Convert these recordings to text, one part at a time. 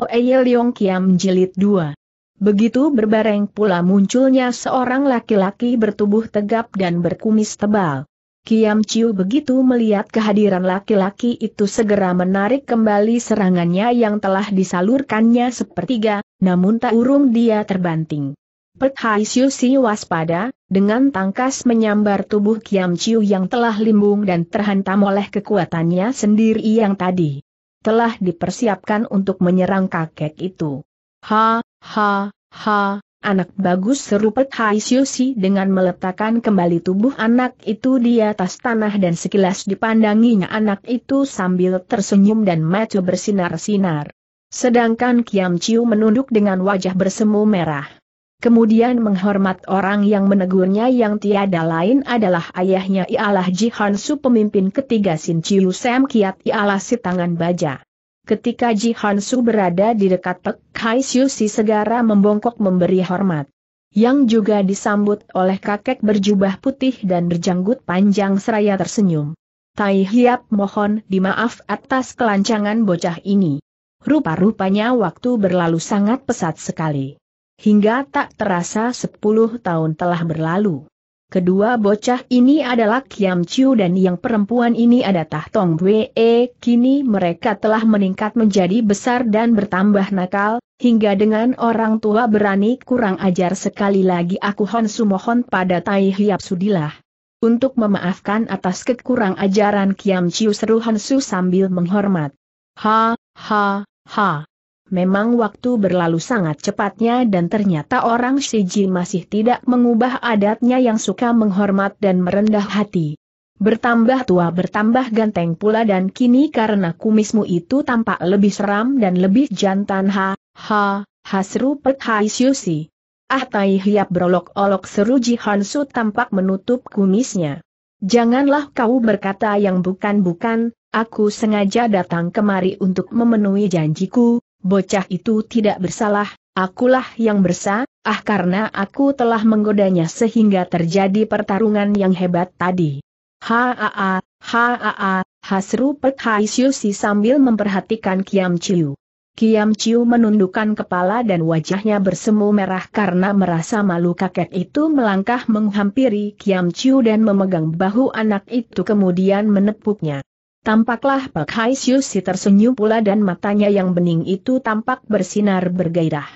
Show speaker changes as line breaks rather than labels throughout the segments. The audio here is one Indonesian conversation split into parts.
Oeye Leong Kiam Jilid 2 Begitu berbareng pula munculnya seorang laki-laki bertubuh tegap dan berkumis tebal. Kiam Chiu begitu melihat kehadiran laki-laki itu segera menarik kembali serangannya yang telah disalurkannya sepertiga, namun tak urung dia terbanting. Pek Hai Siu Si waspada, dengan tangkas menyambar tubuh Kiam Chiu yang telah limbung dan terhantam oleh kekuatannya sendiri yang tadi telah dipersiapkan untuk menyerang kakek itu. Ha, ha, ha, anak bagus seru Pet Hai Siusi dengan meletakkan kembali tubuh anak itu di atas tanah dan sekilas dipandanginya anak itu sambil tersenyum dan mata bersinar-sinar. Sedangkan Kiam Chiu menunduk dengan wajah bersemu merah kemudian menghormat orang yang menegurnya yang tiada lain adalah ayahnya ialah Jihan Su pemimpin ketiga Sin Chiu Sam Kiat ialah si tangan baja. Ketika Jihan Su berada di dekat Pek Hai Siu si segara membongkok memberi hormat. Yang juga disambut oleh kakek berjubah putih dan berjanggut panjang seraya tersenyum. Tai Hiap mohon dimaaf atas kelancangan bocah ini. Rupa-rupanya waktu berlalu sangat pesat sekali hingga tak terasa sepuluh tahun telah berlalu. Kedua bocah ini adalah Kiam Chiu dan yang perempuan ini ada Tah Tong Kini mereka telah meningkat menjadi besar dan bertambah nakal, hingga dengan orang tua berani kurang ajar sekali lagi aku Hon Sumohon pada Tai Hiap Sudilah. Untuk memaafkan atas kekurang ajaran Kiam Chiu seru Hansu sambil menghormat. Ha, ha, ha. Memang waktu berlalu sangat cepatnya dan ternyata orang Shiji masih tidak mengubah adatnya yang suka menghormat dan merendah hati. Bertambah tua bertambah ganteng pula dan kini karena kumismu itu tampak lebih seram dan lebih jantan ha, ha, hasru pet hai syusi. Ah tai hiap berolok-olok seru Ji Hansu tampak menutup kumisnya. Janganlah kau berkata yang bukan-bukan, aku sengaja datang kemari untuk memenuhi janjiku, bocah itu tidak bersalah, akulah yang bersalah, ah karena aku telah menggodanya sehingga terjadi pertarungan yang hebat tadi. Haa, haa, hasru si sambil memperhatikan Kiam Chiu. Kiam Chiu menundukkan kepala dan wajahnya bersemu merah karena merasa malu kakek itu melangkah menghampiri Kiam Chiu dan memegang bahu anak itu kemudian menepuknya. Tampaklah Pak Hai Siu si tersenyum pula dan matanya yang bening itu tampak bersinar bergairah.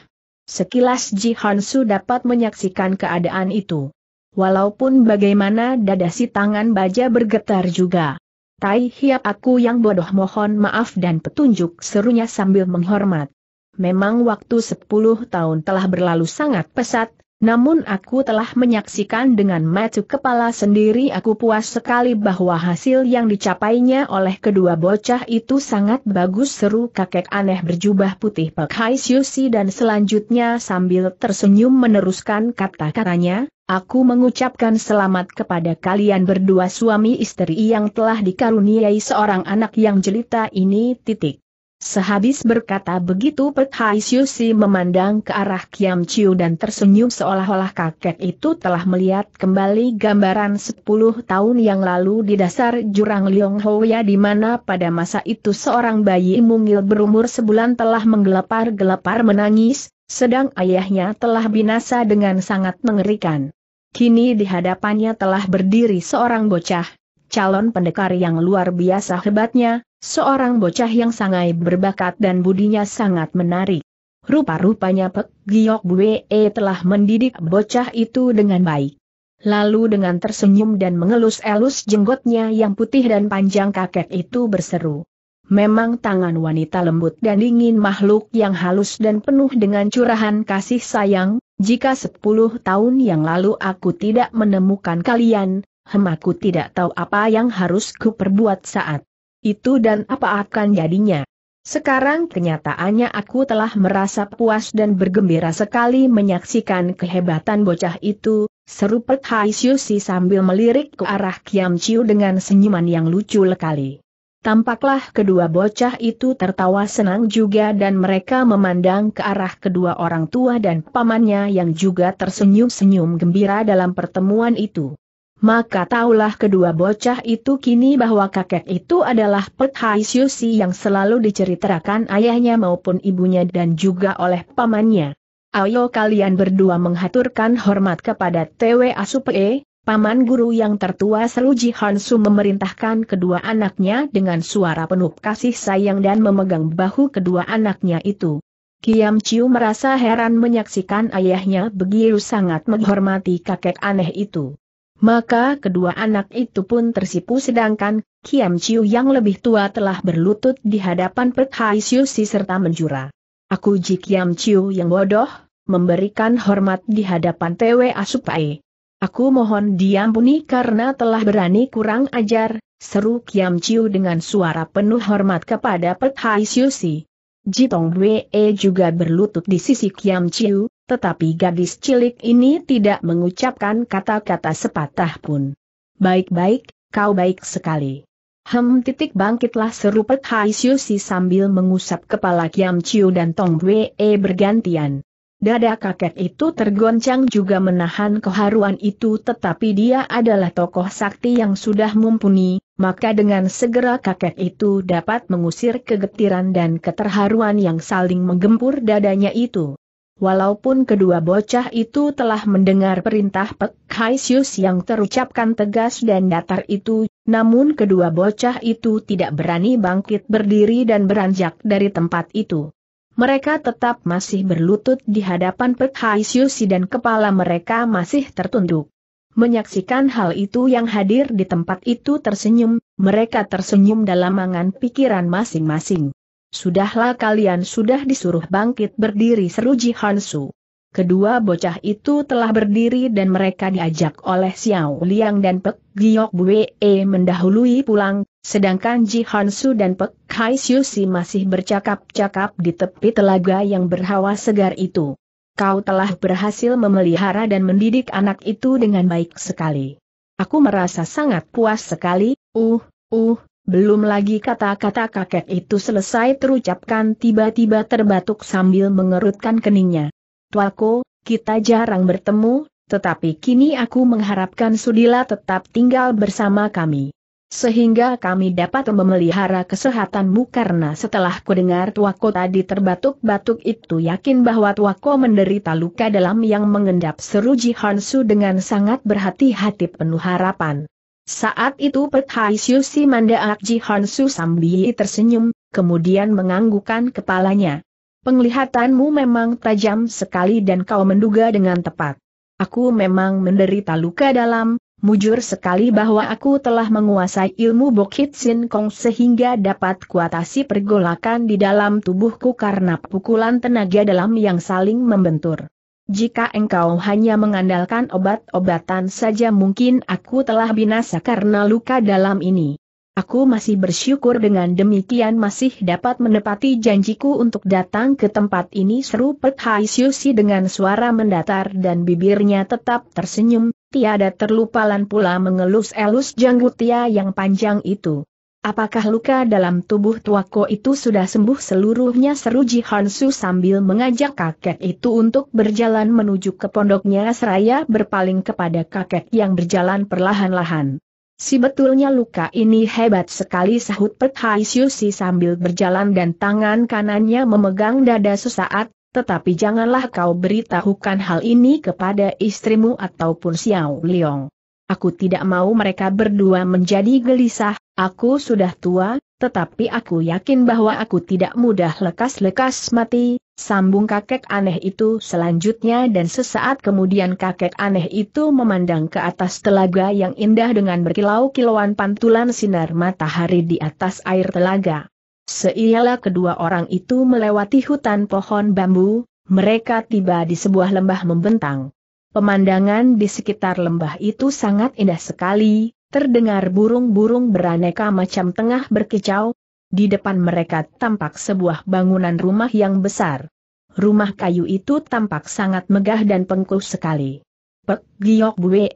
Sekilas Ji Hansu dapat menyaksikan keadaan itu. Walaupun bagaimana dada si tangan baja bergetar juga. Tai hiap aku yang bodoh mohon maaf dan petunjuk serunya sambil menghormat. Memang waktu sepuluh tahun telah berlalu sangat pesat, namun aku telah menyaksikan dengan mata kepala sendiri aku puas sekali bahwa hasil yang dicapainya oleh kedua bocah itu sangat bagus seru kakek aneh berjubah putih pakai Siusi dan selanjutnya sambil tersenyum meneruskan kata-katanya, aku mengucapkan selamat kepada kalian berdua suami istri yang telah dikaruniai seorang anak yang jelita ini titik. Sehabis berkata begitu Pek Hai Siusi memandang ke arah Kiam Chiu dan tersenyum seolah-olah kakek itu telah melihat kembali gambaran 10 tahun yang lalu di dasar jurang Liong Ya di mana pada masa itu seorang bayi mungil berumur sebulan telah menggelepar-gelepar menangis, sedang ayahnya telah binasa dengan sangat mengerikan. Kini di hadapannya telah berdiri seorang bocah, calon pendekar yang luar biasa hebatnya, seorang bocah yang sangat berbakat dan budinya sangat menarik. Rupa-rupanya Pek Giok Bue telah mendidik bocah itu dengan baik. Lalu dengan tersenyum dan mengelus-elus jenggotnya yang putih dan panjang kakek itu berseru. Memang tangan wanita lembut dan dingin makhluk yang halus dan penuh dengan curahan kasih sayang, jika sepuluh tahun yang lalu aku tidak menemukan kalian, Hem aku tidak tahu apa yang harus kuperbuat saat itu dan apa akan jadinya. Sekarang kenyataannya aku telah merasa puas dan bergembira sekali menyaksikan kehebatan bocah itu, seru Pek Hai Siusi sambil melirik ke arah Kiam Chiu dengan senyuman yang lucu lekali. Tampaklah kedua bocah itu tertawa senang juga dan mereka memandang ke arah kedua orang tua dan pamannya yang juga tersenyum-senyum gembira dalam pertemuan itu. Maka taulah kedua bocah itu kini bahwa kakek itu adalah Pet Hai Siusi yang selalu diceritakan ayahnya maupun ibunya dan juga oleh pamannya. Ayo kalian berdua menghaturkan hormat kepada TW Supe, paman guru yang tertua Seluji Hansu memerintahkan kedua anaknya dengan suara penuh kasih sayang dan memegang bahu kedua anaknya itu. Kiam Chiu merasa heran menyaksikan ayahnya begitu sangat menghormati kakek aneh itu. Maka kedua anak itu pun tersipu sedangkan Kiam Chiu yang lebih tua telah berlutut di hadapan Pek Hai Siu Si serta menjura. Aku Ji Kiam Chiu yang bodoh, memberikan hormat di hadapan TW Asupai. Aku mohon diampuni karena telah berani kurang ajar, seru Kiam Chiu dengan suara penuh hormat kepada Pek Hai Siu Si. Jitong Wee e juga berlutut di sisi Kiam Chiu, tetapi gadis cilik ini tidak mengucapkan kata-kata sepatah pun. Baik-baik, kau baik sekali. Hem titik bangkitlah seru Hai Siusi sambil mengusap kepala Kiam Chiu dan Tong Wee e bergantian. Dada kakek itu tergoncang juga menahan keharuan itu tetapi dia adalah tokoh sakti yang sudah mumpuni, maka dengan segera kakek itu dapat mengusir kegetiran dan keterharuan yang saling menggempur dadanya itu. Walaupun kedua bocah itu telah mendengar perintah Pek Haisius yang terucapkan tegas dan datar itu, namun kedua bocah itu tidak berani bangkit berdiri dan beranjak dari tempat itu. Mereka tetap masih berlutut di hadapan Pek Haisius dan kepala mereka masih tertunduk. Menyaksikan hal itu yang hadir di tempat itu tersenyum, mereka tersenyum dalam angan pikiran masing-masing. Sudahlah kalian sudah disuruh bangkit berdiri seru Ji Hansu. Kedua bocah itu telah berdiri dan mereka diajak oleh Xiao Liang dan Pek Giok Bue e mendahului pulang, sedangkan Ji Hansu dan Pek Hai Si masih bercakap-cakap di tepi telaga yang berhawa segar itu. Kau telah berhasil memelihara dan mendidik anak itu dengan baik sekali. Aku merasa sangat puas sekali, uh, uh, belum lagi kata-kata kakek itu selesai terucapkan tiba-tiba terbatuk sambil mengerutkan keningnya. Tuako, kita jarang bertemu, tetapi kini aku mengharapkan Sudila tetap tinggal bersama kami. Sehingga kami dapat memelihara kesehatanmu karena setelah kudengar tuaku tadi terbatuk-batuk itu yakin bahwa tuaku menderita luka dalam yang mengendap seruji Jihansu dengan sangat berhati-hati penuh harapan. Saat itu Pertaisius Simandaak Hansu sambil tersenyum, kemudian menganggukkan kepalanya. Penglihatanmu memang tajam sekali dan kau menduga dengan tepat. Aku memang menderita luka dalam, mujur sekali bahwa aku telah menguasai ilmu Bokit Sin Kong sehingga dapat kuatasi pergolakan di dalam tubuhku karena pukulan tenaga dalam yang saling membentur. Jika engkau hanya mengandalkan obat-obatan saja mungkin aku telah binasa karena luka dalam ini. Aku masih bersyukur dengan demikian masih dapat menepati janjiku untuk datang ke tempat ini seru Pek Hai Siusi dengan suara mendatar dan bibirnya tetap tersenyum, tiada terlupalan pula mengelus elus janggut yang panjang itu. Apakah luka dalam tubuh tuako itu sudah sembuh seluruhnya seru Ji Hansu sambil mengajak kakek itu untuk berjalan menuju ke pondoknya seraya berpaling kepada kakek yang berjalan perlahan-lahan. Si betulnya luka ini hebat sekali sahut Pek Hai Siusi sambil berjalan dan tangan kanannya memegang dada sesaat, tetapi janganlah kau beritahukan hal ini kepada istrimu ataupun Xiao Liong. Aku tidak mau mereka berdua menjadi gelisah, Aku sudah tua, tetapi aku yakin bahwa aku tidak mudah lekas-lekas mati, sambung kakek aneh itu selanjutnya dan sesaat kemudian kakek aneh itu memandang ke atas telaga yang indah dengan berkilau-kilauan pantulan sinar matahari di atas air telaga. Seialah kedua orang itu melewati hutan pohon bambu, mereka tiba di sebuah lembah membentang. Pemandangan di sekitar lembah itu sangat indah sekali, Terdengar burung-burung beraneka macam tengah berkicau, di depan mereka tampak sebuah bangunan rumah yang besar. Rumah kayu itu tampak sangat megah dan pengkuh sekali. Pek Giok Bue,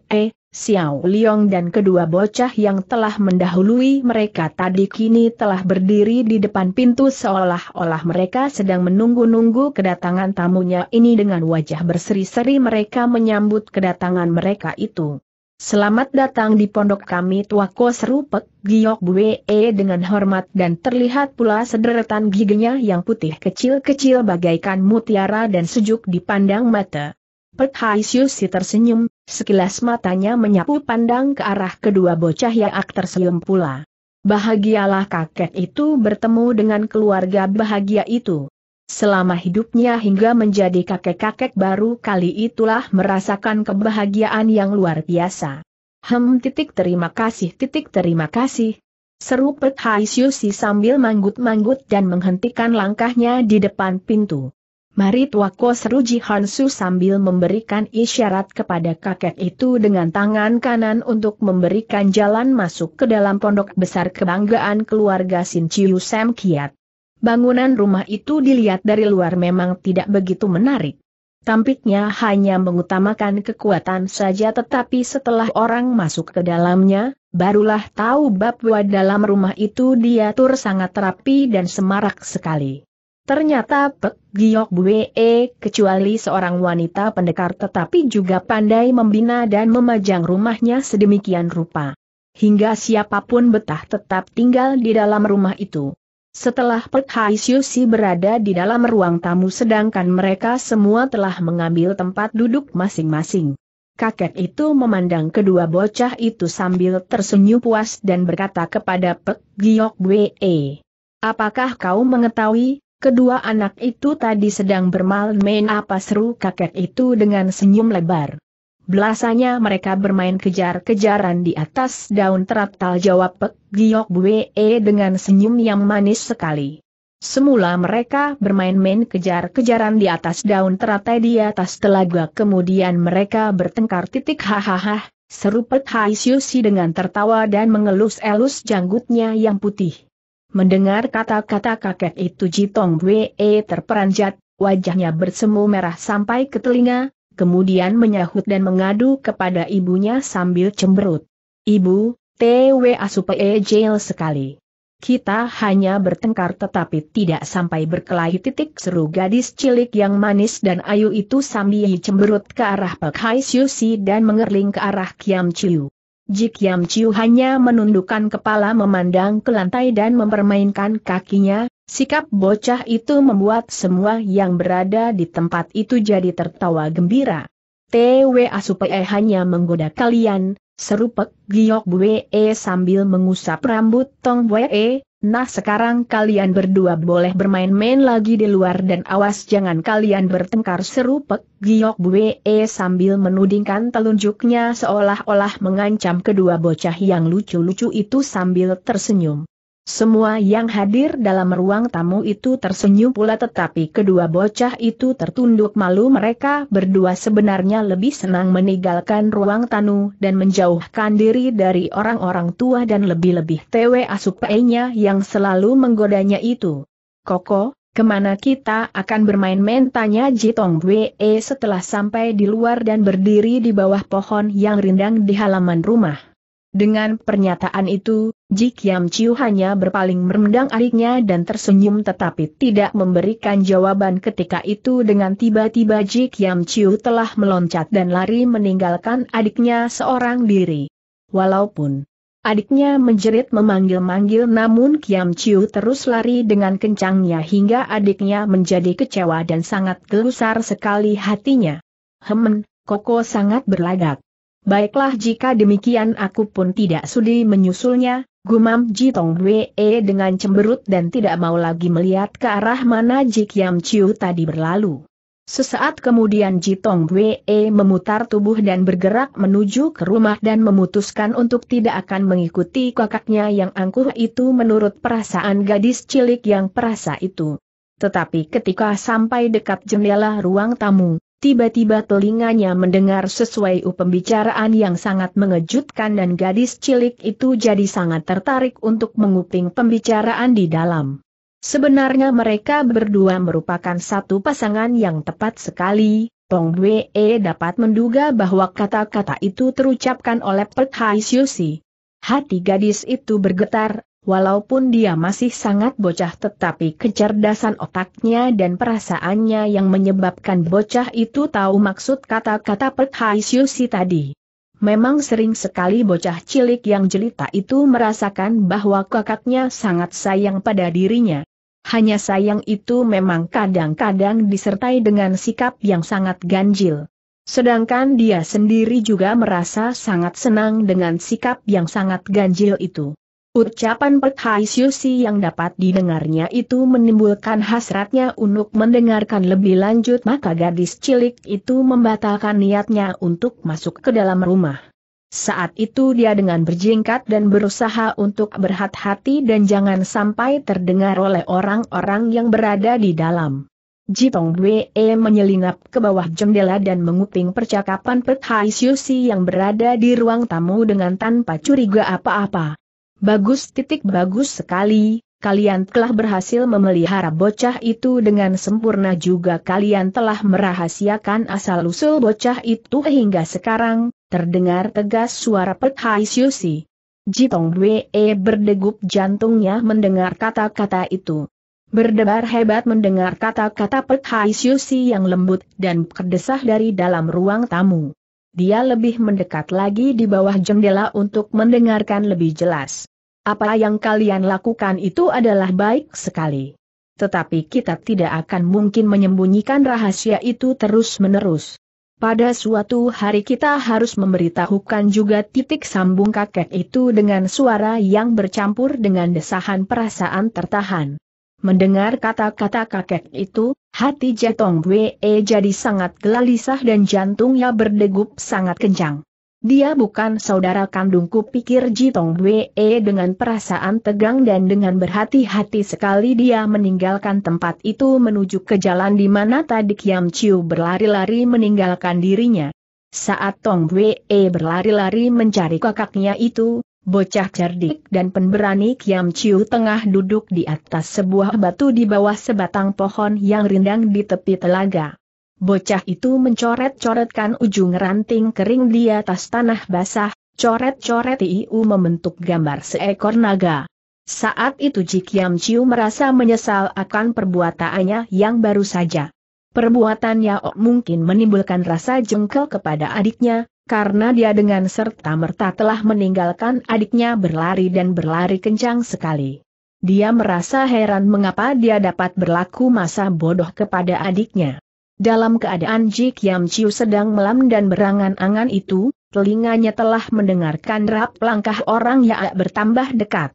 Xiao Liong dan kedua bocah yang telah mendahului mereka tadi kini telah berdiri di depan pintu seolah-olah mereka sedang menunggu-nunggu kedatangan tamunya ini dengan wajah berseri-seri mereka menyambut kedatangan mereka itu. Selamat datang di pondok kami tuako seru Pek Giok Bue e, dengan hormat dan terlihat pula sederetan giginya yang putih kecil-kecil bagaikan mutiara dan sejuk dipandang mata. Pek Hai Siusi tersenyum, sekilas matanya menyapu pandang ke arah kedua bocah Yaak tersenyum pula. Bahagialah kakek itu bertemu dengan keluarga bahagia itu. Selama hidupnya hingga menjadi kakek-kakek baru kali itulah merasakan kebahagiaan yang luar biasa. Hem titik terima kasih titik terima kasih. Seru Pet si sambil manggut-manggut dan menghentikan langkahnya di depan pintu. Mari Tuako seru Jihansu sambil memberikan isyarat kepada kakek itu dengan tangan kanan untuk memberikan jalan masuk ke dalam pondok besar kebanggaan keluarga Sin Chiu Sam Kiat. Bangunan rumah itu dilihat dari luar memang tidak begitu menarik. Tampiknya hanya mengutamakan kekuatan saja tetapi setelah orang masuk ke dalamnya, barulah tahu bahwa dalam rumah itu diatur sangat rapi dan semarak sekali. Ternyata Pek Giok Bue kecuali seorang wanita pendekar tetapi juga pandai membina dan memajang rumahnya sedemikian rupa. Hingga siapapun betah tetap tinggal di dalam rumah itu. Setelah Pek Haisyoshi berada di dalam ruang tamu sedangkan mereka semua telah mengambil tempat duduk masing-masing. Kakek itu memandang kedua bocah itu sambil tersenyum puas dan berkata kepada Pek Giok Bwe. Apakah kau mengetahui, kedua anak itu tadi sedang bermain apa seru kakek itu dengan senyum lebar. Belasanya mereka bermain kejar-kejaran di atas daun teratal jawab Pek Giok Buwe dengan senyum yang manis sekali. Semula mereka bermain-main kejar-kejaran di atas daun teratai di atas telaga kemudian mereka bertengkar titik hahaha, seru Pek Hai si dengan tertawa dan mengelus-elus janggutnya yang putih. Mendengar kata-kata kakek itu Jitong Bue terperanjat, wajahnya bersemu merah sampai ke telinga, kemudian menyahut dan mengadu kepada ibunya sambil cemberut. Ibu, TW supaya jail sekali. Kita hanya bertengkar tetapi tidak sampai berkelahi titik seru gadis cilik yang manis dan ayu itu sambil cemberut ke arah Pek Hai Siusi dan mengerling ke arah Kiam Chiu. Jik Yam Chiu hanya menundukkan kepala memandang ke lantai dan mempermainkan kakinya, Sikap bocah itu membuat semua yang berada di tempat itu jadi tertawa gembira. TW Asupe hanya menggoda kalian, serupek Giok Bwe e sambil mengusap rambut Tong Bwe, e. nah sekarang kalian berdua boleh bermain-main lagi di luar dan awas jangan kalian bertengkar Serupek Giok Bwe e sambil menudingkan telunjuknya seolah-olah mengancam kedua bocah yang lucu-lucu itu sambil tersenyum. Semua yang hadir dalam ruang tamu itu tersenyum pula tetapi kedua bocah itu tertunduk malu mereka berdua sebenarnya lebih senang meninggalkan ruang tanu dan menjauhkan diri dari orang-orang tua dan lebih-lebih TW asupei yang selalu menggodanya itu. Koko, kemana kita akan bermain-main tanya Jitong Wee setelah sampai di luar dan berdiri di bawah pohon yang rindang di halaman rumah. Dengan pernyataan itu, Jik Kiam Chiu hanya berpaling merendang adiknya dan tersenyum tetapi tidak memberikan jawaban ketika itu dengan tiba-tiba Jik Kiam Chiu telah meloncat dan lari meninggalkan adiknya seorang diri. Walaupun adiknya menjerit memanggil-manggil namun Kiam Chiu terus lari dengan kencangnya hingga adiknya menjadi kecewa dan sangat gelusar sekali hatinya. Hemen, Koko sangat berlagak. Baiklah jika demikian aku pun tidak sudi menyusulnya, gumam Jitong Wee dengan cemberut dan tidak mau lagi melihat ke arah mana Jik Yam Chiu tadi berlalu. Sesaat kemudian Jitong Wee memutar tubuh dan bergerak menuju ke rumah dan memutuskan untuk tidak akan mengikuti kakaknya yang angkuh itu menurut perasaan gadis cilik yang perasa itu. Tetapi ketika sampai dekat jendela ruang tamu, Tiba-tiba telinganya mendengar sesuai pembicaraan yang sangat mengejutkan dan gadis cilik itu jadi sangat tertarik untuk menguping pembicaraan di dalam. Sebenarnya mereka berdua merupakan satu pasangan yang tepat sekali, Tong Wee dapat menduga bahwa kata-kata itu terucapkan oleh Pet Hai Hati gadis itu bergetar, Walaupun dia masih sangat bocah tetapi kecerdasan otaknya dan perasaannya yang menyebabkan bocah itu tahu maksud kata-kata Pek tadi. Memang sering sekali bocah cilik yang jelita itu merasakan bahwa kakaknya sangat sayang pada dirinya. Hanya sayang itu memang kadang-kadang disertai dengan sikap yang sangat ganjil. Sedangkan dia sendiri juga merasa sangat senang dengan sikap yang sangat ganjil itu. Ucapan Pertaisiusi yang dapat didengarnya itu menimbulkan hasratnya untuk mendengarkan lebih lanjut maka gadis cilik itu membatalkan niatnya untuk masuk ke dalam rumah. Saat itu dia dengan berjingkat dan berusaha untuk berhati-hati dan jangan sampai terdengar oleh orang-orang yang berada di dalam. Jitong Wee menyelinap ke bawah jendela dan menguping percakapan Pertaisiusi yang berada di ruang tamu dengan tanpa curiga apa-apa. Bagus titik bagus sekali, kalian telah berhasil memelihara bocah itu dengan sempurna juga kalian telah merahasiakan asal-usul bocah itu hingga sekarang, terdengar tegas suara Pek Hai Siusi. Jitong Wee e berdegup jantungnya mendengar kata-kata itu. Berdebar hebat mendengar kata-kata Pek Hai Siusi yang lembut dan berdesah dari dalam ruang tamu. Dia lebih mendekat lagi di bawah jendela untuk mendengarkan lebih jelas. Apa yang kalian lakukan itu adalah baik sekali. Tetapi kita tidak akan mungkin menyembunyikan rahasia itu terus-menerus. Pada suatu hari kita harus memberitahukan juga titik sambung kakek itu dengan suara yang bercampur dengan desahan perasaan tertahan. Mendengar kata-kata kakek itu, hati Jetong Wee jadi sangat gelisah dan jantungnya berdegup sangat kencang. Dia bukan saudara kandungku pikir Jitong Wee dengan perasaan tegang dan dengan berhati-hati sekali dia meninggalkan tempat itu menuju ke jalan di mana tadi Kiam Chiu berlari-lari meninggalkan dirinya. Saat Tong Wee berlari-lari mencari kakaknya itu, Bocah cerdik dan pemberani Kiam Chiu tengah duduk di atas sebuah batu di bawah sebatang pohon yang rindang di tepi telaga. Bocah itu mencoret-coretkan ujung ranting kering di atas tanah basah, coret-coret IU membentuk gambar seekor naga. Saat itu Ji Kiam Chiu merasa menyesal akan perbuatannya yang baru saja. Perbuatannya mungkin menimbulkan rasa jengkel kepada adiknya, karena dia dengan serta-merta telah meninggalkan adiknya berlari dan berlari kencang sekali. Dia merasa heran mengapa dia dapat berlaku masa bodoh kepada adiknya. Dalam keadaan Ji Kiam Chiu sedang melam dan berangan-angan itu, telinganya telah mendengarkan rap langkah orang yang bertambah dekat.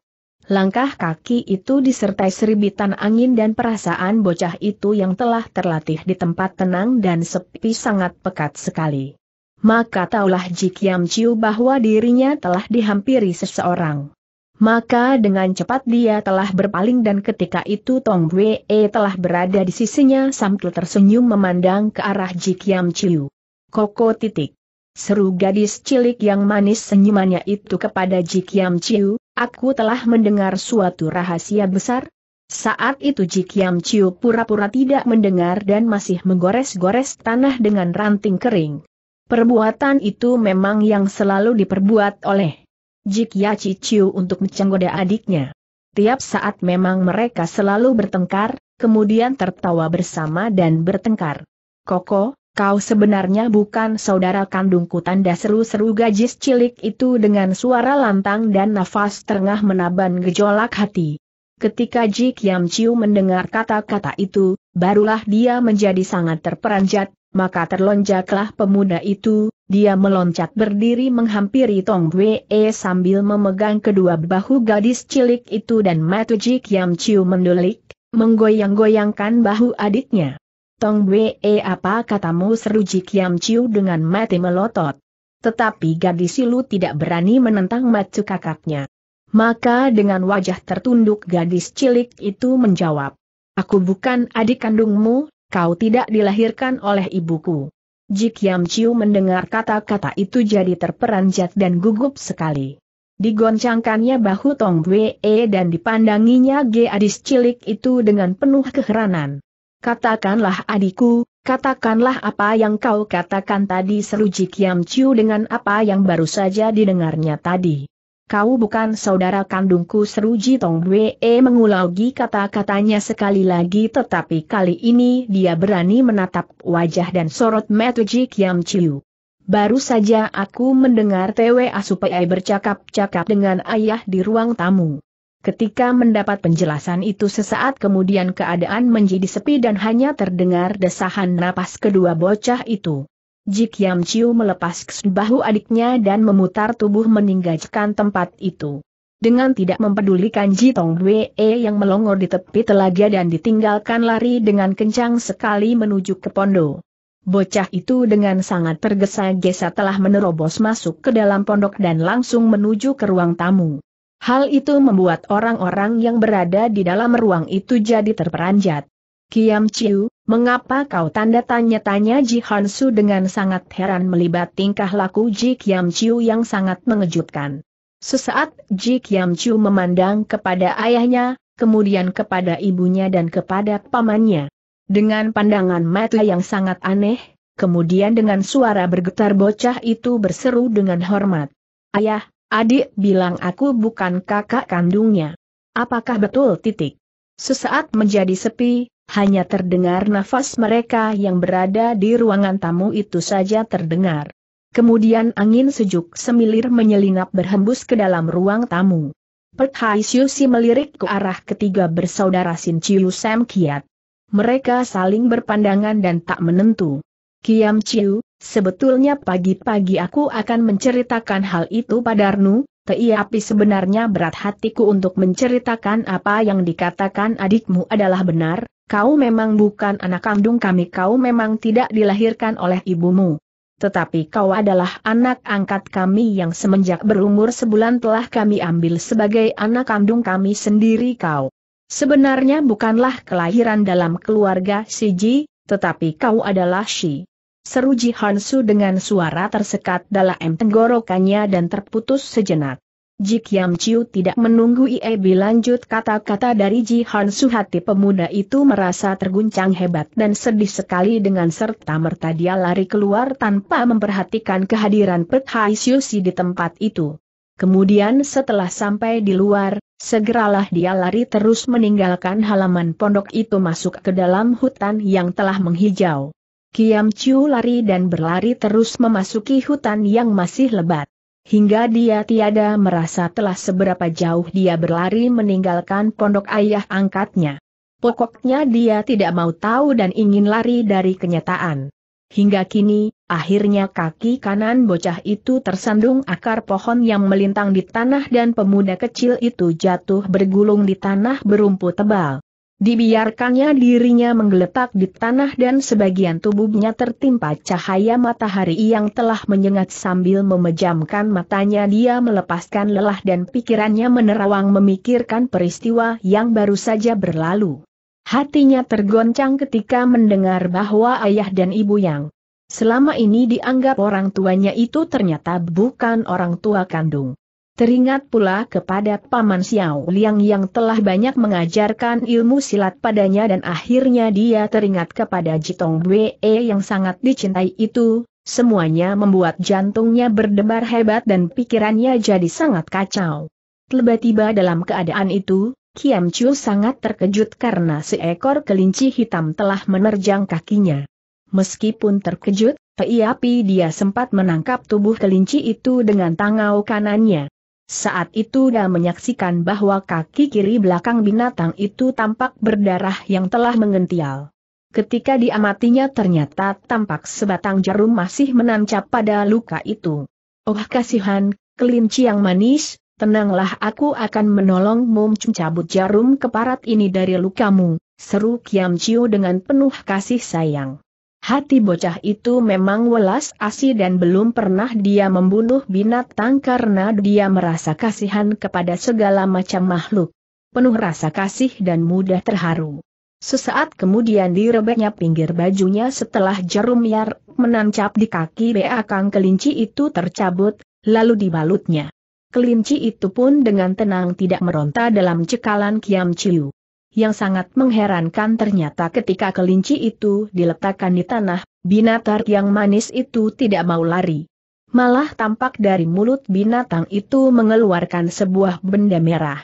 Langkah kaki itu disertai seribitan angin dan perasaan bocah itu yang telah terlatih di tempat tenang dan sepi sangat pekat sekali maka taulah Jikiam Chiu bahwa dirinya telah dihampiri seseorang. Maka dengan cepat dia telah berpaling dan ketika itu Tong e telah berada di sisinya sambil tersenyum memandang ke arah Jikiam Chiu. Koko titik. Seru gadis cilik yang manis senyumannya itu kepada Jikiam Chiu, aku telah mendengar suatu rahasia besar. Saat itu Jikiam Chiu pura-pura tidak mendengar dan masih menggores-gores tanah dengan ranting kering. Perbuatan itu memang yang selalu diperbuat oleh Jik Yaci untuk mencenggoda adiknya. Tiap saat memang mereka selalu bertengkar, kemudian tertawa bersama dan bertengkar. Koko, kau sebenarnya bukan saudara kandungku tanda seru-seru gajis cilik itu dengan suara lantang dan nafas tengah menaban gejolak hati. Ketika Jik Yam Chiu mendengar kata-kata itu, barulah dia menjadi sangat terperanjat, maka terlonjaklah pemuda itu, dia meloncat berdiri menghampiri Tong Wee sambil memegang kedua bahu gadis cilik itu dan Matu Matuji Kiam Chiu mendulik, menggoyang-goyangkan bahu adiknya. Tong Wee apa katamu seru Ji Kiam Chiu dengan mati melotot. Tetapi gadis itu tidak berani menentang matu kakaknya. Maka dengan wajah tertunduk gadis cilik itu menjawab, Aku bukan adik kandungmu kau tidak dilahirkan oleh ibuku. Jik Yam Chiu mendengar kata-kata itu jadi terperanjat dan gugup sekali. Digoncangkannya bahu Tong Wee e dan dipandanginya gadis cilik itu dengan penuh keheranan. Katakanlah adikku, katakanlah apa yang kau katakan tadi seru Jik Yam Chiu dengan apa yang baru saja didengarnya tadi kau bukan saudara kandungku seru Jitong Wee mengulangi kata-katanya sekali lagi tetapi kali ini dia berani menatap wajah dan sorot metu Ji Kiam Chiu. Baru saja aku mendengar Twa Asupai bercakap-cakap dengan ayah di ruang tamu. Ketika mendapat penjelasan itu sesaat kemudian keadaan menjadi sepi dan hanya terdengar desahan napas kedua bocah itu. Jik Yam Chiu melepas bahu adiknya dan memutar tubuh meninggalkan tempat itu. Dengan tidak mempedulikan Jitong Wee yang melongor di tepi telaga dan ditinggalkan lari dengan kencang sekali menuju ke pondok. Bocah itu dengan sangat tergesa-gesa telah menerobos masuk ke dalam pondok dan langsung menuju ke ruang tamu. Hal itu membuat orang-orang yang berada di dalam ruang itu jadi terperanjat. Kiam Chiu, mengapa kau tanda tanya-tanya Ji Hansu dengan sangat heran melibat tingkah laku Ji Kiam Chiu yang sangat mengejutkan. Sesaat Ji Kiam Chiu memandang kepada ayahnya, kemudian kepada ibunya dan kepada pamannya. Dengan pandangan mata yang sangat aneh, kemudian dengan suara bergetar bocah itu berseru dengan hormat. Ayah, adik bilang aku bukan kakak kandungnya. Apakah betul titik? Sesaat menjadi sepi, hanya terdengar nafas mereka yang berada di ruangan tamu itu saja terdengar. Kemudian angin sejuk semilir menyelinap berhembus ke dalam ruang tamu. Pek Hai Siusi melirik ke arah ketiga bersaudara Sin Chiu Sam Kiat. Mereka saling berpandangan dan tak menentu. Kiam Chiu, sebetulnya pagi-pagi aku akan menceritakan hal itu pada Arnu. Tapi sebenarnya berat hatiku untuk menceritakan apa yang dikatakan adikmu adalah benar, kau memang bukan anak kandung kami kau memang tidak dilahirkan oleh ibumu. Tetapi kau adalah anak angkat kami yang semenjak berumur sebulan telah kami ambil sebagai anak kandung kami sendiri kau. Sebenarnya bukanlah kelahiran dalam keluarga Ji, tetapi kau adalah Shi. Seru Ji Hansu dengan suara tersekat dalam tenggorokannya dan terputus sejenak. Ji Kiam Chiu tidak menunggu Iebi lanjut kata-kata dari Ji Han Su hati pemuda itu merasa terguncang hebat dan sedih sekali dengan serta-merta dia lari keluar tanpa memperhatikan kehadiran Pek Hai Si di tempat itu. Kemudian setelah sampai di luar, segeralah dia lari terus meninggalkan halaman pondok itu masuk ke dalam hutan yang telah menghijau. Kiam Chiu lari dan berlari terus memasuki hutan yang masih lebat hingga dia tiada merasa telah seberapa jauh dia berlari meninggalkan pondok ayah angkatnya. Pokoknya dia tidak mau tahu dan ingin lari dari kenyataan. Hingga kini, akhirnya kaki kanan bocah itu tersandung akar pohon yang melintang di tanah dan pemuda kecil itu jatuh bergulung di tanah berumput tebal. Dibiarkannya dirinya menggeletak di tanah dan sebagian tubuhnya tertimpa cahaya matahari yang telah menyengat sambil memejamkan matanya dia melepaskan lelah dan pikirannya menerawang memikirkan peristiwa yang baru saja berlalu. Hatinya tergoncang ketika mendengar bahwa ayah dan ibu yang selama ini dianggap orang tuanya itu ternyata bukan orang tua kandung. Teringat pula kepada Paman Xiao Liang yang telah banyak mengajarkan ilmu silat padanya dan akhirnya dia teringat kepada Jitong Wei yang sangat dicintai itu, semuanya membuat jantungnya berdebar hebat dan pikirannya jadi sangat kacau. Tiba-tiba dalam keadaan itu, Kiam Chu sangat terkejut karena seekor kelinci hitam telah menerjang kakinya. Meskipun terkejut, Piapi dia sempat menangkap tubuh kelinci itu dengan tangau kanannya. Saat itu dia menyaksikan bahwa kaki kiri belakang binatang itu tampak berdarah yang telah mengental. Ketika diamatinya ternyata tampak sebatang jarum masih menancap pada luka itu. Oh kasihan, kelinci yang manis, tenanglah aku akan menolongmu mencabut jarum keparat ini dari lukamu, seru Kiam Chiu dengan penuh kasih sayang. Hati bocah itu memang welas asih dan belum pernah dia membunuh binatang karena dia merasa kasihan kepada segala macam makhluk. Penuh rasa kasih dan mudah terharu. Sesaat kemudian direbeknya pinggir bajunya setelah jarum yar menancap di kaki bea kang kelinci itu tercabut, lalu dibalutnya. Kelinci itu pun dengan tenang tidak meronta dalam cekalan Kiam Chiu yang sangat mengherankan ternyata ketika kelinci itu diletakkan di tanah, binatar yang manis itu tidak mau lari. Malah tampak dari mulut binatang itu mengeluarkan sebuah benda merah.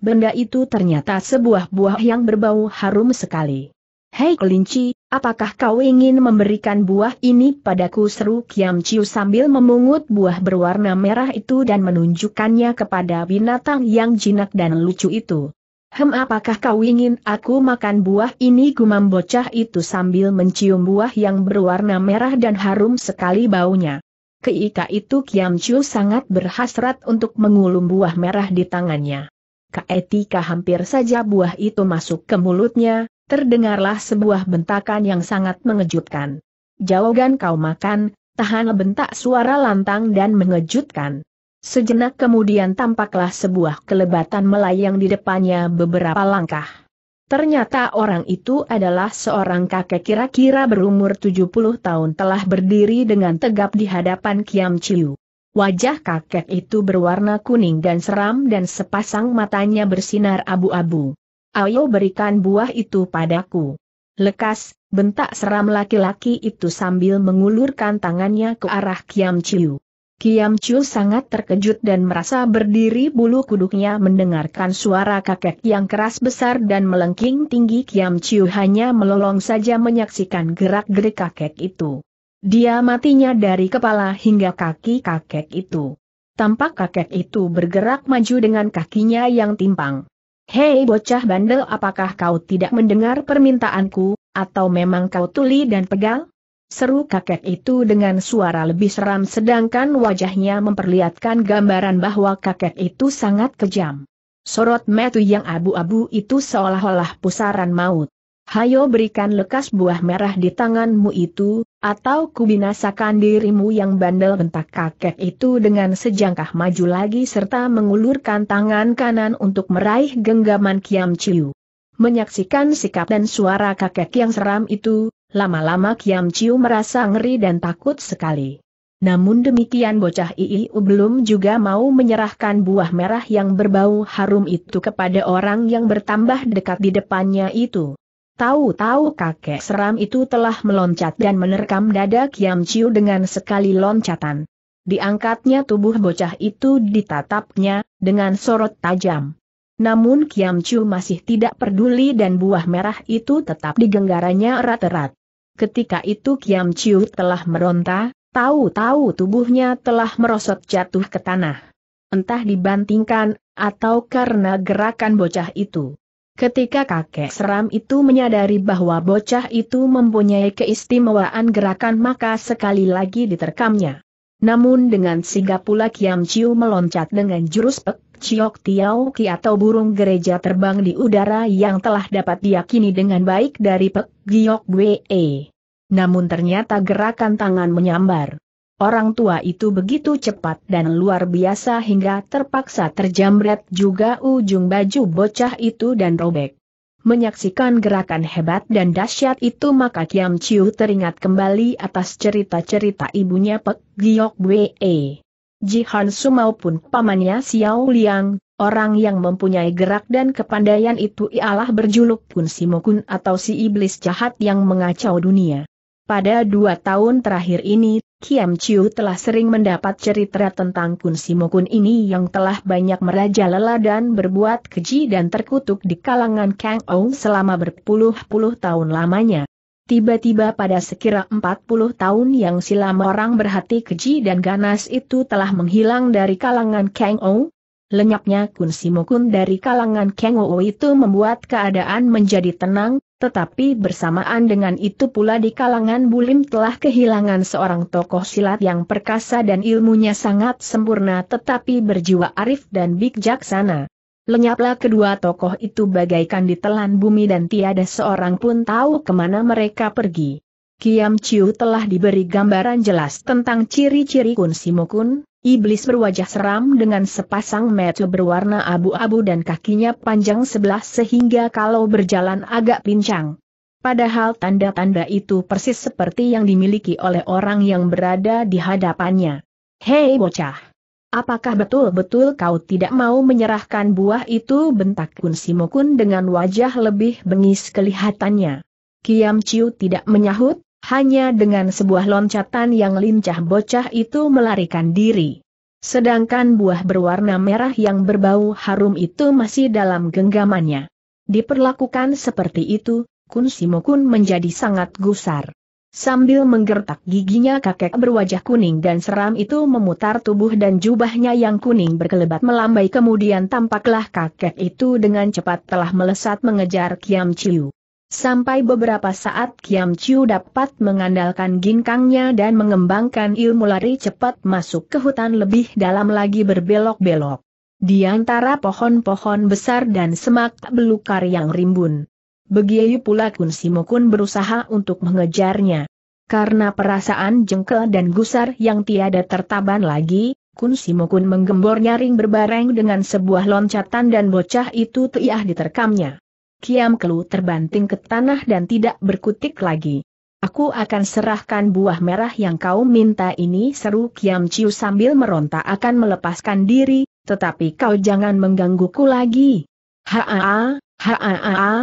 Benda itu ternyata sebuah buah yang berbau harum sekali. Hei kelinci, apakah kau ingin memberikan buah ini padaku seru Kiam Chiu sambil memungut buah berwarna merah itu dan menunjukkannya kepada binatang yang jinak dan lucu itu. Hem apakah kau ingin aku makan buah ini gumam bocah itu sambil mencium buah yang berwarna merah dan harum sekali baunya. Keika itu Kiam Chu sangat berhasrat untuk mengulum buah merah di tangannya. Keetika hampir saja buah itu masuk ke mulutnya, terdengarlah sebuah bentakan yang sangat mengejutkan. Jawaban kau makan, tahan bentak suara lantang dan mengejutkan. Sejenak kemudian tampaklah sebuah kelebatan melayang di depannya beberapa langkah. Ternyata orang itu adalah seorang kakek kira-kira berumur 70 tahun telah berdiri dengan tegap di hadapan Kiam Chiu. Wajah kakek itu berwarna kuning dan seram dan sepasang matanya bersinar abu-abu. Ayo berikan buah itu padaku. Lekas, bentak seram laki-laki itu sambil mengulurkan tangannya ke arah Kiam Chiu. Kiam Chu sangat terkejut dan merasa berdiri bulu kuduknya mendengarkan suara kakek yang keras besar dan melengking tinggi Kiam Chu hanya melolong saja menyaksikan gerak-gerik kakek itu. Dia matinya dari kepala hingga kaki kakek itu. Tampak kakek itu bergerak maju dengan kakinya yang timpang. Hei bocah bandel apakah kau tidak mendengar permintaanku, atau memang kau tuli dan pegal? Seru kakek itu dengan suara lebih seram sedangkan wajahnya memperlihatkan gambaran bahwa kakek itu sangat kejam. Sorot metu yang abu-abu itu seolah-olah pusaran maut. Hayo berikan lekas buah merah di tanganmu itu, atau kubinasakan dirimu yang bandel bentak kakek itu dengan sejangkah maju lagi serta mengulurkan tangan kanan untuk meraih genggaman Kiam Chiu. Menyaksikan sikap dan suara kakek yang seram itu, Lama-lama Kiam Chiu merasa ngeri dan takut sekali. Namun demikian bocah IIU belum juga mau menyerahkan buah merah yang berbau harum itu kepada orang yang bertambah dekat di depannya itu. Tahu-tahu kakek seram itu telah meloncat dan menerkam dada Kiam Chiu dengan sekali loncatan. Diangkatnya tubuh bocah itu ditatapnya, dengan sorot tajam. Namun Kiam Chiu masih tidak peduli dan buah merah itu tetap digenggaranya erat-erat ketika itu Kiam Chiu telah meronta, tahu-tahu tubuhnya telah merosot jatuh ke tanah. Entah dibantingkan, atau karena gerakan bocah itu. Ketika kakek seram itu menyadari bahwa bocah itu mempunyai keistimewaan gerakan maka sekali lagi diterkamnya. Namun dengan sigap pula Kiam Chiu meloncat dengan jurus Pek Chiok Tiao Ki atau burung gereja terbang di udara yang telah dapat diyakini dengan baik dari Pek Giok Wee. Namun ternyata gerakan tangan menyambar. Orang tua itu begitu cepat dan luar biasa hingga terpaksa terjamret juga ujung baju bocah itu dan robek. Menyaksikan gerakan hebat dan dahsyat itu maka Kiam Chiu teringat kembali atas cerita-cerita ibunya Pek Giok Wee. Jihan Su maupun pamannya Xiao Liang, orang yang mempunyai gerak dan kepandaian itu ialah berjuluk Kun Simokun atau si iblis jahat yang mengacau dunia. Pada dua tahun terakhir ini Kiam Chiu telah sering mendapat cerita tentang Kun Simokun ini yang telah banyak merajalela dan berbuat keji dan terkutuk di kalangan Kang Ong selama berpuluh-puluh tahun lamanya. Tiba-tiba pada sekira 40 tahun yang silam orang berhati keji dan ganas itu telah menghilang dari kalangan Kang Ong, Lenyapnya Kun Simokun dari kalangan Kang Ou itu membuat keadaan menjadi tenang, tetapi bersamaan dengan itu pula di kalangan Bulim telah kehilangan seorang tokoh silat yang perkasa dan ilmunya sangat sempurna tetapi berjiwa arif dan bijaksana. Lenyaplah kedua tokoh itu bagaikan ditelan bumi dan tiada seorang pun tahu kemana mereka pergi. Kiam Chiu telah diberi gambaran jelas tentang ciri-ciri Kun Simokun, iblis berwajah seram dengan sepasang mata berwarna abu-abu dan kakinya panjang sebelah sehingga kalau berjalan agak pincang. Padahal tanda-tanda itu persis seperti yang dimiliki oleh orang yang berada di hadapannya. Hei bocah! Apakah betul-betul kau tidak mau menyerahkan buah itu bentak Kun Simokun dengan wajah lebih bengis kelihatannya? Kiam Chiu tidak menyahut, hanya dengan sebuah loncatan yang lincah bocah itu melarikan diri. Sedangkan buah berwarna merah yang berbau harum itu masih dalam genggamannya. Diperlakukan seperti itu, Kun Simokun menjadi sangat gusar. Sambil menggertak giginya kakek berwajah kuning dan seram itu memutar tubuh dan jubahnya yang kuning berkelebat melambai kemudian tampaklah kakek itu dengan cepat telah melesat mengejar Kiam Chiu. Sampai beberapa saat Kiam Chiu dapat mengandalkan ginkangnya dan mengembangkan ilmu lari cepat masuk ke hutan lebih dalam lagi berbelok-belok. Di antara pohon-pohon besar dan semak belukar yang rimbun. Begitu pula Kun Simokun berusaha untuk mengejarnya. Karena perasaan jengkel dan gusar yang tiada tertaban lagi, Kun Simokun menggembor nyaring berbareng dengan sebuah loncatan dan bocah itu tiah diterkamnya. Kiam Kelu terbanting ke tanah dan tidak berkutik lagi. Aku akan serahkan buah merah yang kau minta ini seru Kiam Chiu sambil meronta akan melepaskan diri, tetapi kau jangan menggangguku lagi. Haa, haa,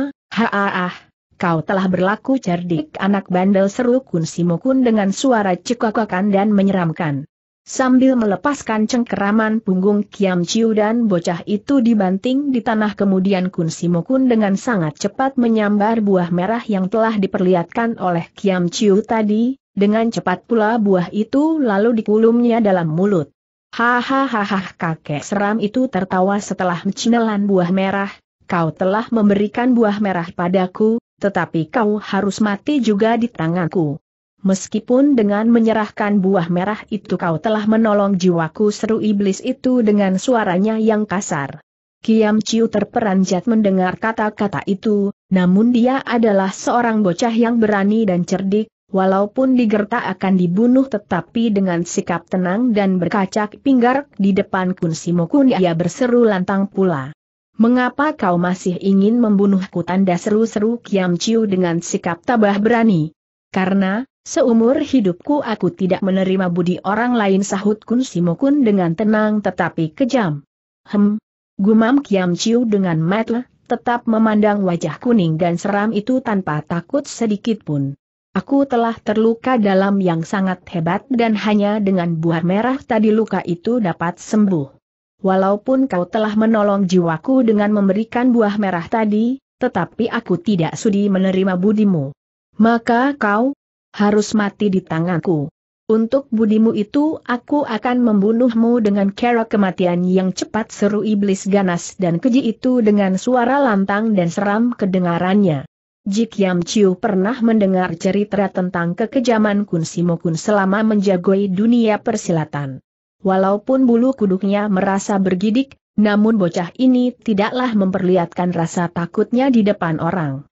haa, haa, kau telah berlaku cerdik anak bandel seru Kun Simokun dengan suara cekokokan dan menyeramkan. Sambil melepaskan cengkeraman punggung Kiam Chiu dan bocah itu dibanting di tanah kemudian Kun Simokun dengan sangat cepat menyambar buah merah yang telah diperlihatkan oleh Kiam Chiu tadi, dengan cepat pula buah itu lalu dikulumnya dalam mulut. Hahaha kakek seram itu tertawa setelah mencinelan buah merah, kau telah memberikan buah merah padaku, tetapi kau harus mati juga di tanganku. Meskipun dengan menyerahkan buah merah itu kau telah menolong jiwaku seru iblis itu dengan suaranya yang kasar. Kiam Chiu terperanjat mendengar kata-kata itu, namun dia adalah seorang bocah yang berani dan cerdik, walaupun digerta akan dibunuh tetapi dengan sikap tenang dan berkacak pinggar di depan Kun Simokun ia berseru lantang pula. Mengapa kau masih ingin membunuhku tanda seru-seru Kiam Chiu dengan sikap tabah berani? Karena, Seumur hidupku aku tidak menerima budi orang lain sahut Kun Simokun dengan tenang tetapi kejam. Hem. Gumam Kiam Chiu dengan mata, tetap memandang wajah kuning dan seram itu tanpa takut sedikit pun. Aku telah terluka dalam yang sangat hebat dan hanya dengan buah merah tadi luka itu dapat sembuh. Walaupun kau telah menolong jiwaku dengan memberikan buah merah tadi, tetapi aku tidak sudi menerima budimu. Maka kau, harus mati di tanganku. Untuk budimu itu aku akan membunuhmu dengan cara kematian yang cepat seru iblis ganas dan keji itu dengan suara lantang dan seram kedengarannya. Jik Yam Chiu pernah mendengar cerita tentang kekejaman Kun Simokun selama menjagoi dunia persilatan. Walaupun bulu kuduknya merasa bergidik, namun bocah ini tidaklah memperlihatkan rasa takutnya di depan orang.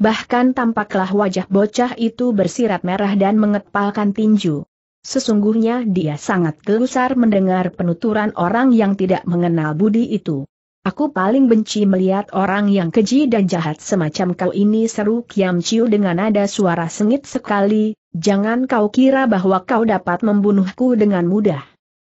Bahkan tampaklah wajah bocah itu bersirat merah dan mengepalkan tinju. Sesungguhnya dia sangat gelusar mendengar penuturan orang yang tidak mengenal budi itu. Aku paling benci melihat orang yang keji dan jahat semacam kau ini seru Kiam Chiu dengan nada suara sengit sekali, jangan kau kira bahwa kau dapat membunuhku dengan mudah.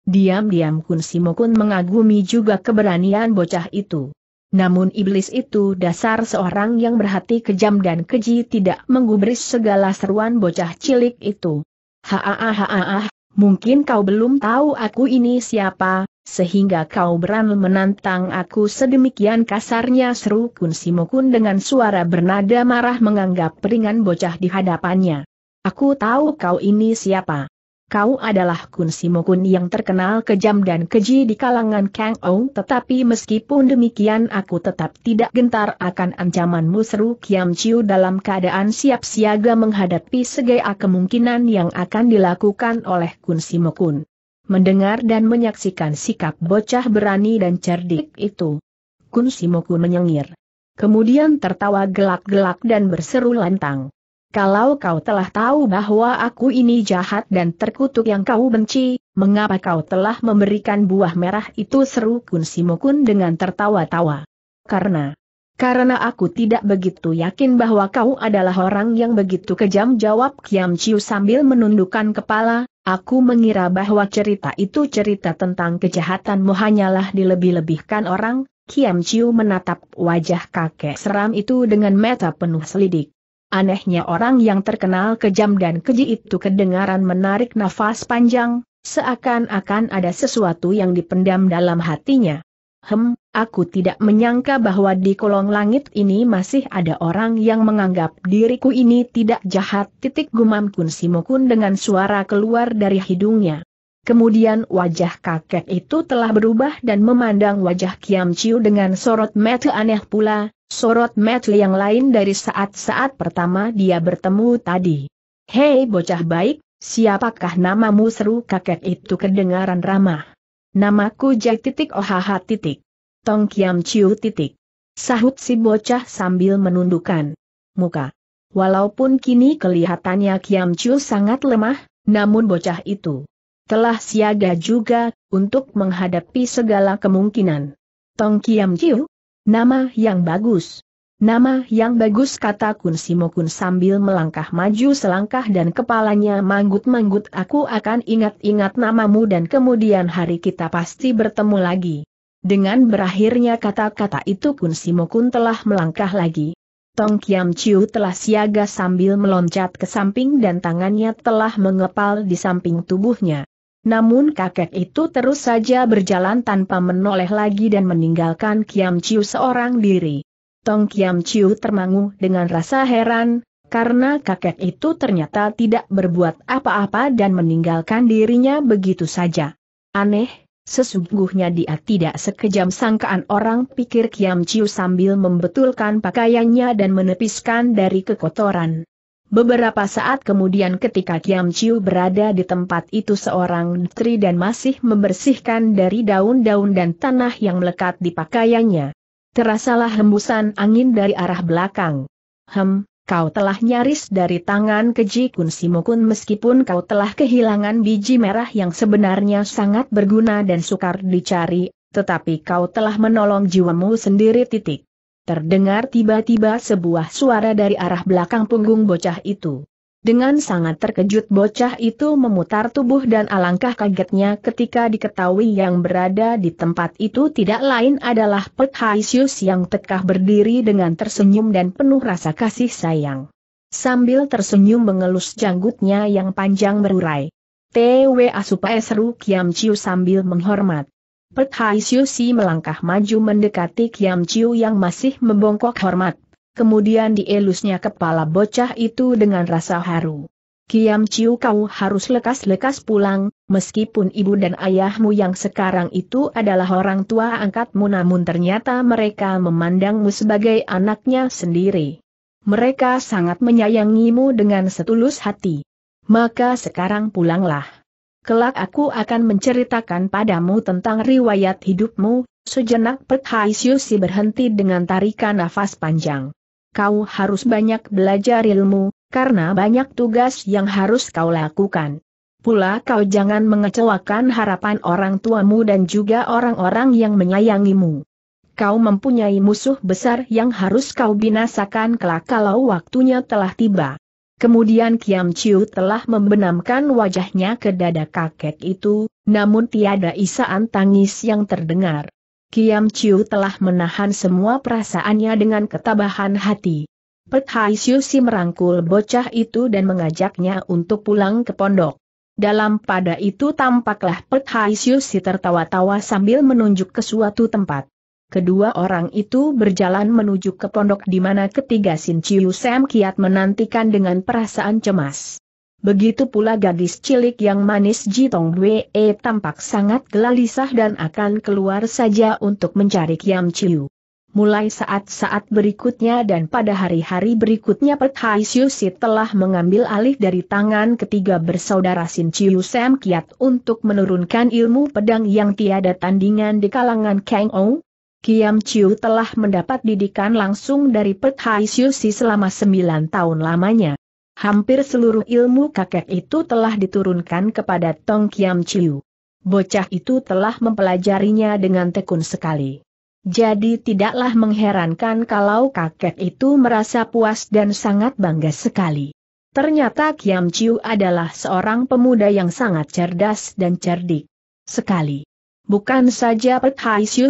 Diam-diam Kun Simokun mengagumi juga keberanian bocah itu. Namun iblis itu dasar seorang yang berhati kejam dan keji tidak menggubris segala seruan bocah cilik itu. Haaah, mungkin kau belum tahu aku ini siapa, sehingga kau berani menantang aku sedemikian kasarnya seru Kun Simokun dengan suara bernada marah menganggap peringan bocah di hadapannya. Aku tahu kau ini siapa. Kau adalah Kun Simokun yang terkenal kejam dan keji di kalangan Kang Ou tetapi meskipun demikian aku tetap tidak gentar akan ancamanmu seru Kiam Chiu dalam keadaan siap siaga menghadapi segala kemungkinan yang akan dilakukan oleh Kun Simokun. Mendengar dan menyaksikan sikap bocah berani dan cerdik itu, Kun Simokun menyengir. Kemudian tertawa gelak-gelak dan berseru lantang kalau kau telah tahu bahwa aku ini jahat dan terkutuk yang kau benci, mengapa kau telah memberikan buah merah itu seru Kun Simokun dengan tertawa-tawa? Karena, karena aku tidak begitu yakin bahwa kau adalah orang yang begitu kejam jawab Kiam Chiu sambil menundukkan kepala, aku mengira bahwa cerita itu cerita tentang kejahatanmu hanyalah dilebih-lebihkan orang, Kiam Chiu menatap wajah kakek seram itu dengan mata penuh selidik. Anehnya orang yang terkenal kejam dan keji itu kedengaran menarik nafas panjang, seakan-akan ada sesuatu yang dipendam dalam hatinya. Hem, aku tidak menyangka bahwa di kolong langit ini masih ada orang yang menganggap diriku ini tidak jahat. Titik gumam Kun Simokun dengan suara keluar dari hidungnya. Kemudian wajah kakek itu telah berubah dan memandang wajah Kiam Chiu dengan sorot mata aneh pula, sorot mata yang lain dari saat-saat pertama dia bertemu tadi. Hei bocah baik, siapakah namamu seru kakek itu kedengaran ramah. Namaku Jai titik ohaha titik. Tong Kiam Chiu titik. Sahut si bocah sambil menundukkan muka. Walaupun kini kelihatannya Kiam Chiu sangat lemah, namun bocah itu telah siaga juga, untuk menghadapi segala kemungkinan. Tong Kiam Chiu? Nama yang bagus. Nama yang bagus kata Kun Simokun sambil melangkah maju selangkah dan kepalanya manggut-manggut aku akan ingat-ingat namamu dan kemudian hari kita pasti bertemu lagi. Dengan berakhirnya kata-kata itu Kun Simokun telah melangkah lagi. Tong Kiam Chiu telah siaga sambil meloncat ke samping dan tangannya telah mengepal di samping tubuhnya. Namun kakek itu terus saja berjalan tanpa menoleh lagi dan meninggalkan Kiam Chiu seorang diri. Tong Kiam Chiu termangu dengan rasa heran, karena kakek itu ternyata tidak berbuat apa-apa dan meninggalkan dirinya begitu saja. Aneh, sesungguhnya dia tidak sekejam sangkaan orang pikir Kiam Chiu sambil membetulkan pakaiannya dan menepiskan dari kekotoran. Beberapa saat kemudian ketika Kiam Chiu berada di tempat itu seorang Tri dan masih membersihkan dari daun-daun dan tanah yang melekat di pakaiannya. Terasalah hembusan angin dari arah belakang. Hem, kau telah nyaris dari tangan keji Kun simukun meskipun kau telah kehilangan biji merah yang sebenarnya sangat berguna dan sukar dicari, tetapi kau telah menolong jiwamu sendiri titik. Terdengar tiba-tiba sebuah suara dari arah belakang punggung bocah itu. Dengan sangat terkejut bocah itu memutar tubuh dan alangkah kagetnya ketika diketahui yang berada di tempat itu tidak lain adalah Pek Haisius yang tekah berdiri dengan tersenyum dan penuh rasa kasih sayang. Sambil tersenyum mengelus janggutnya yang panjang berurai. Twa Supaya seru Kiam Chiu sambil menghormat. Pet Hai Si melangkah maju mendekati Kiam Chiu yang masih membongkok hormat. Kemudian dielusnya kepala bocah itu dengan rasa haru. Kiam Chiu kau harus lekas-lekas pulang, meskipun ibu dan ayahmu yang sekarang itu adalah orang tua angkatmu namun ternyata mereka memandangmu sebagai anaknya sendiri. Mereka sangat menyayangimu dengan setulus hati. Maka sekarang pulanglah. Kelak aku akan menceritakan padamu tentang riwayat hidupmu, sejenak Pet Si berhenti dengan tarikan nafas panjang. Kau harus banyak belajar ilmu, karena banyak tugas yang harus kau lakukan. Pula kau jangan mengecewakan harapan orang tuamu dan juga orang-orang yang menyayangimu. Kau mempunyai musuh besar yang harus kau binasakan kelak kalau waktunya telah tiba. Kemudian Kiam Chiu telah membenamkan wajahnya ke dada kakek itu, namun tiada isaan tangis yang terdengar. Kiam Chiu telah menahan semua perasaannya dengan ketabahan hati. Pek Hai Si merangkul bocah itu dan mengajaknya untuk pulang ke pondok. Dalam pada itu tampaklah Pek Hai Si tertawa-tawa sambil menunjuk ke suatu tempat. Kedua orang itu berjalan menuju ke pondok di mana ketiga Sin Chiu Sam kiat menantikan dengan perasaan cemas. Begitu pula gadis cilik yang manis Jitong Wee tampak sangat gelisah dan akan keluar saja untuk mencari Kiam Chiu. Mulai saat-saat berikutnya dan pada hari-hari berikutnya Pet Hai si telah mengambil alih dari tangan ketiga bersaudara Sin Chiu Sam Kiat untuk menurunkan ilmu pedang yang tiada tandingan di kalangan Kang Ong, Kiam Chiu telah mendapat didikan langsung dari Pek Hai Siusi selama sembilan tahun lamanya. Hampir seluruh ilmu kakek itu telah diturunkan kepada Tong Kiam Chiu. Bocah itu telah mempelajarinya dengan tekun sekali. Jadi tidaklah mengherankan kalau kakek itu merasa puas dan sangat bangga sekali. Ternyata Kiam Chiu adalah seorang pemuda yang sangat cerdas dan cerdik sekali. Bukan saja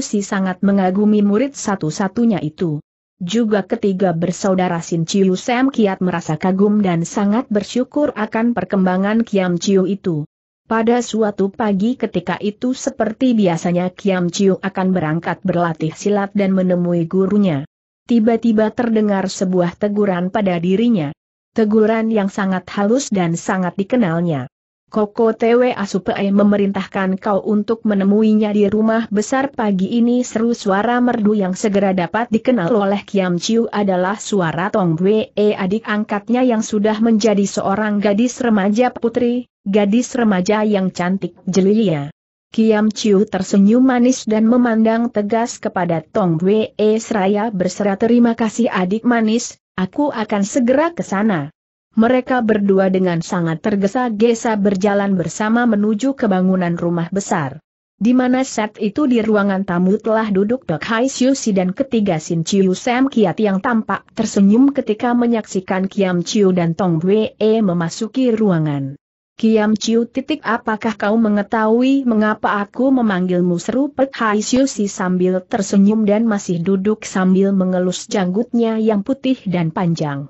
si sangat mengagumi murid satu-satunya itu. Juga ketiga bersaudara Sin Chiu Sam kiat merasa kagum dan sangat bersyukur akan perkembangan Kiam Chiu itu. Pada suatu pagi ketika itu seperti biasanya Kiam Chiu akan berangkat berlatih silat dan menemui gurunya. Tiba-tiba terdengar sebuah teguran pada dirinya. Teguran yang sangat halus dan sangat dikenalnya. Koko Tewe Asupe memerintahkan kau untuk menemuinya di rumah besar pagi ini seru suara merdu yang segera dapat dikenal oleh Kiam Chiu adalah suara Tong Bwe adik angkatnya yang sudah menjadi seorang gadis remaja putri, gadis remaja yang cantik jelia. Kiam Chiu tersenyum manis dan memandang tegas kepada Tong Bwe seraya berserah terima kasih adik manis, aku akan segera ke sana mereka berdua dengan sangat tergesa-gesa berjalan bersama menuju ke bangunan rumah besar. Di mana set itu di ruangan tamu telah duduk Dok Hai Si dan ketiga Sin Chiu Sam Kiat yang tampak tersenyum ketika menyaksikan Kiam Chiu dan Tong Wee memasuki ruangan. Kiam Chiu titik apakah kau mengetahui mengapa aku memanggilmu seru Pek Hai Si sambil tersenyum dan masih duduk sambil mengelus janggutnya yang putih dan panjang.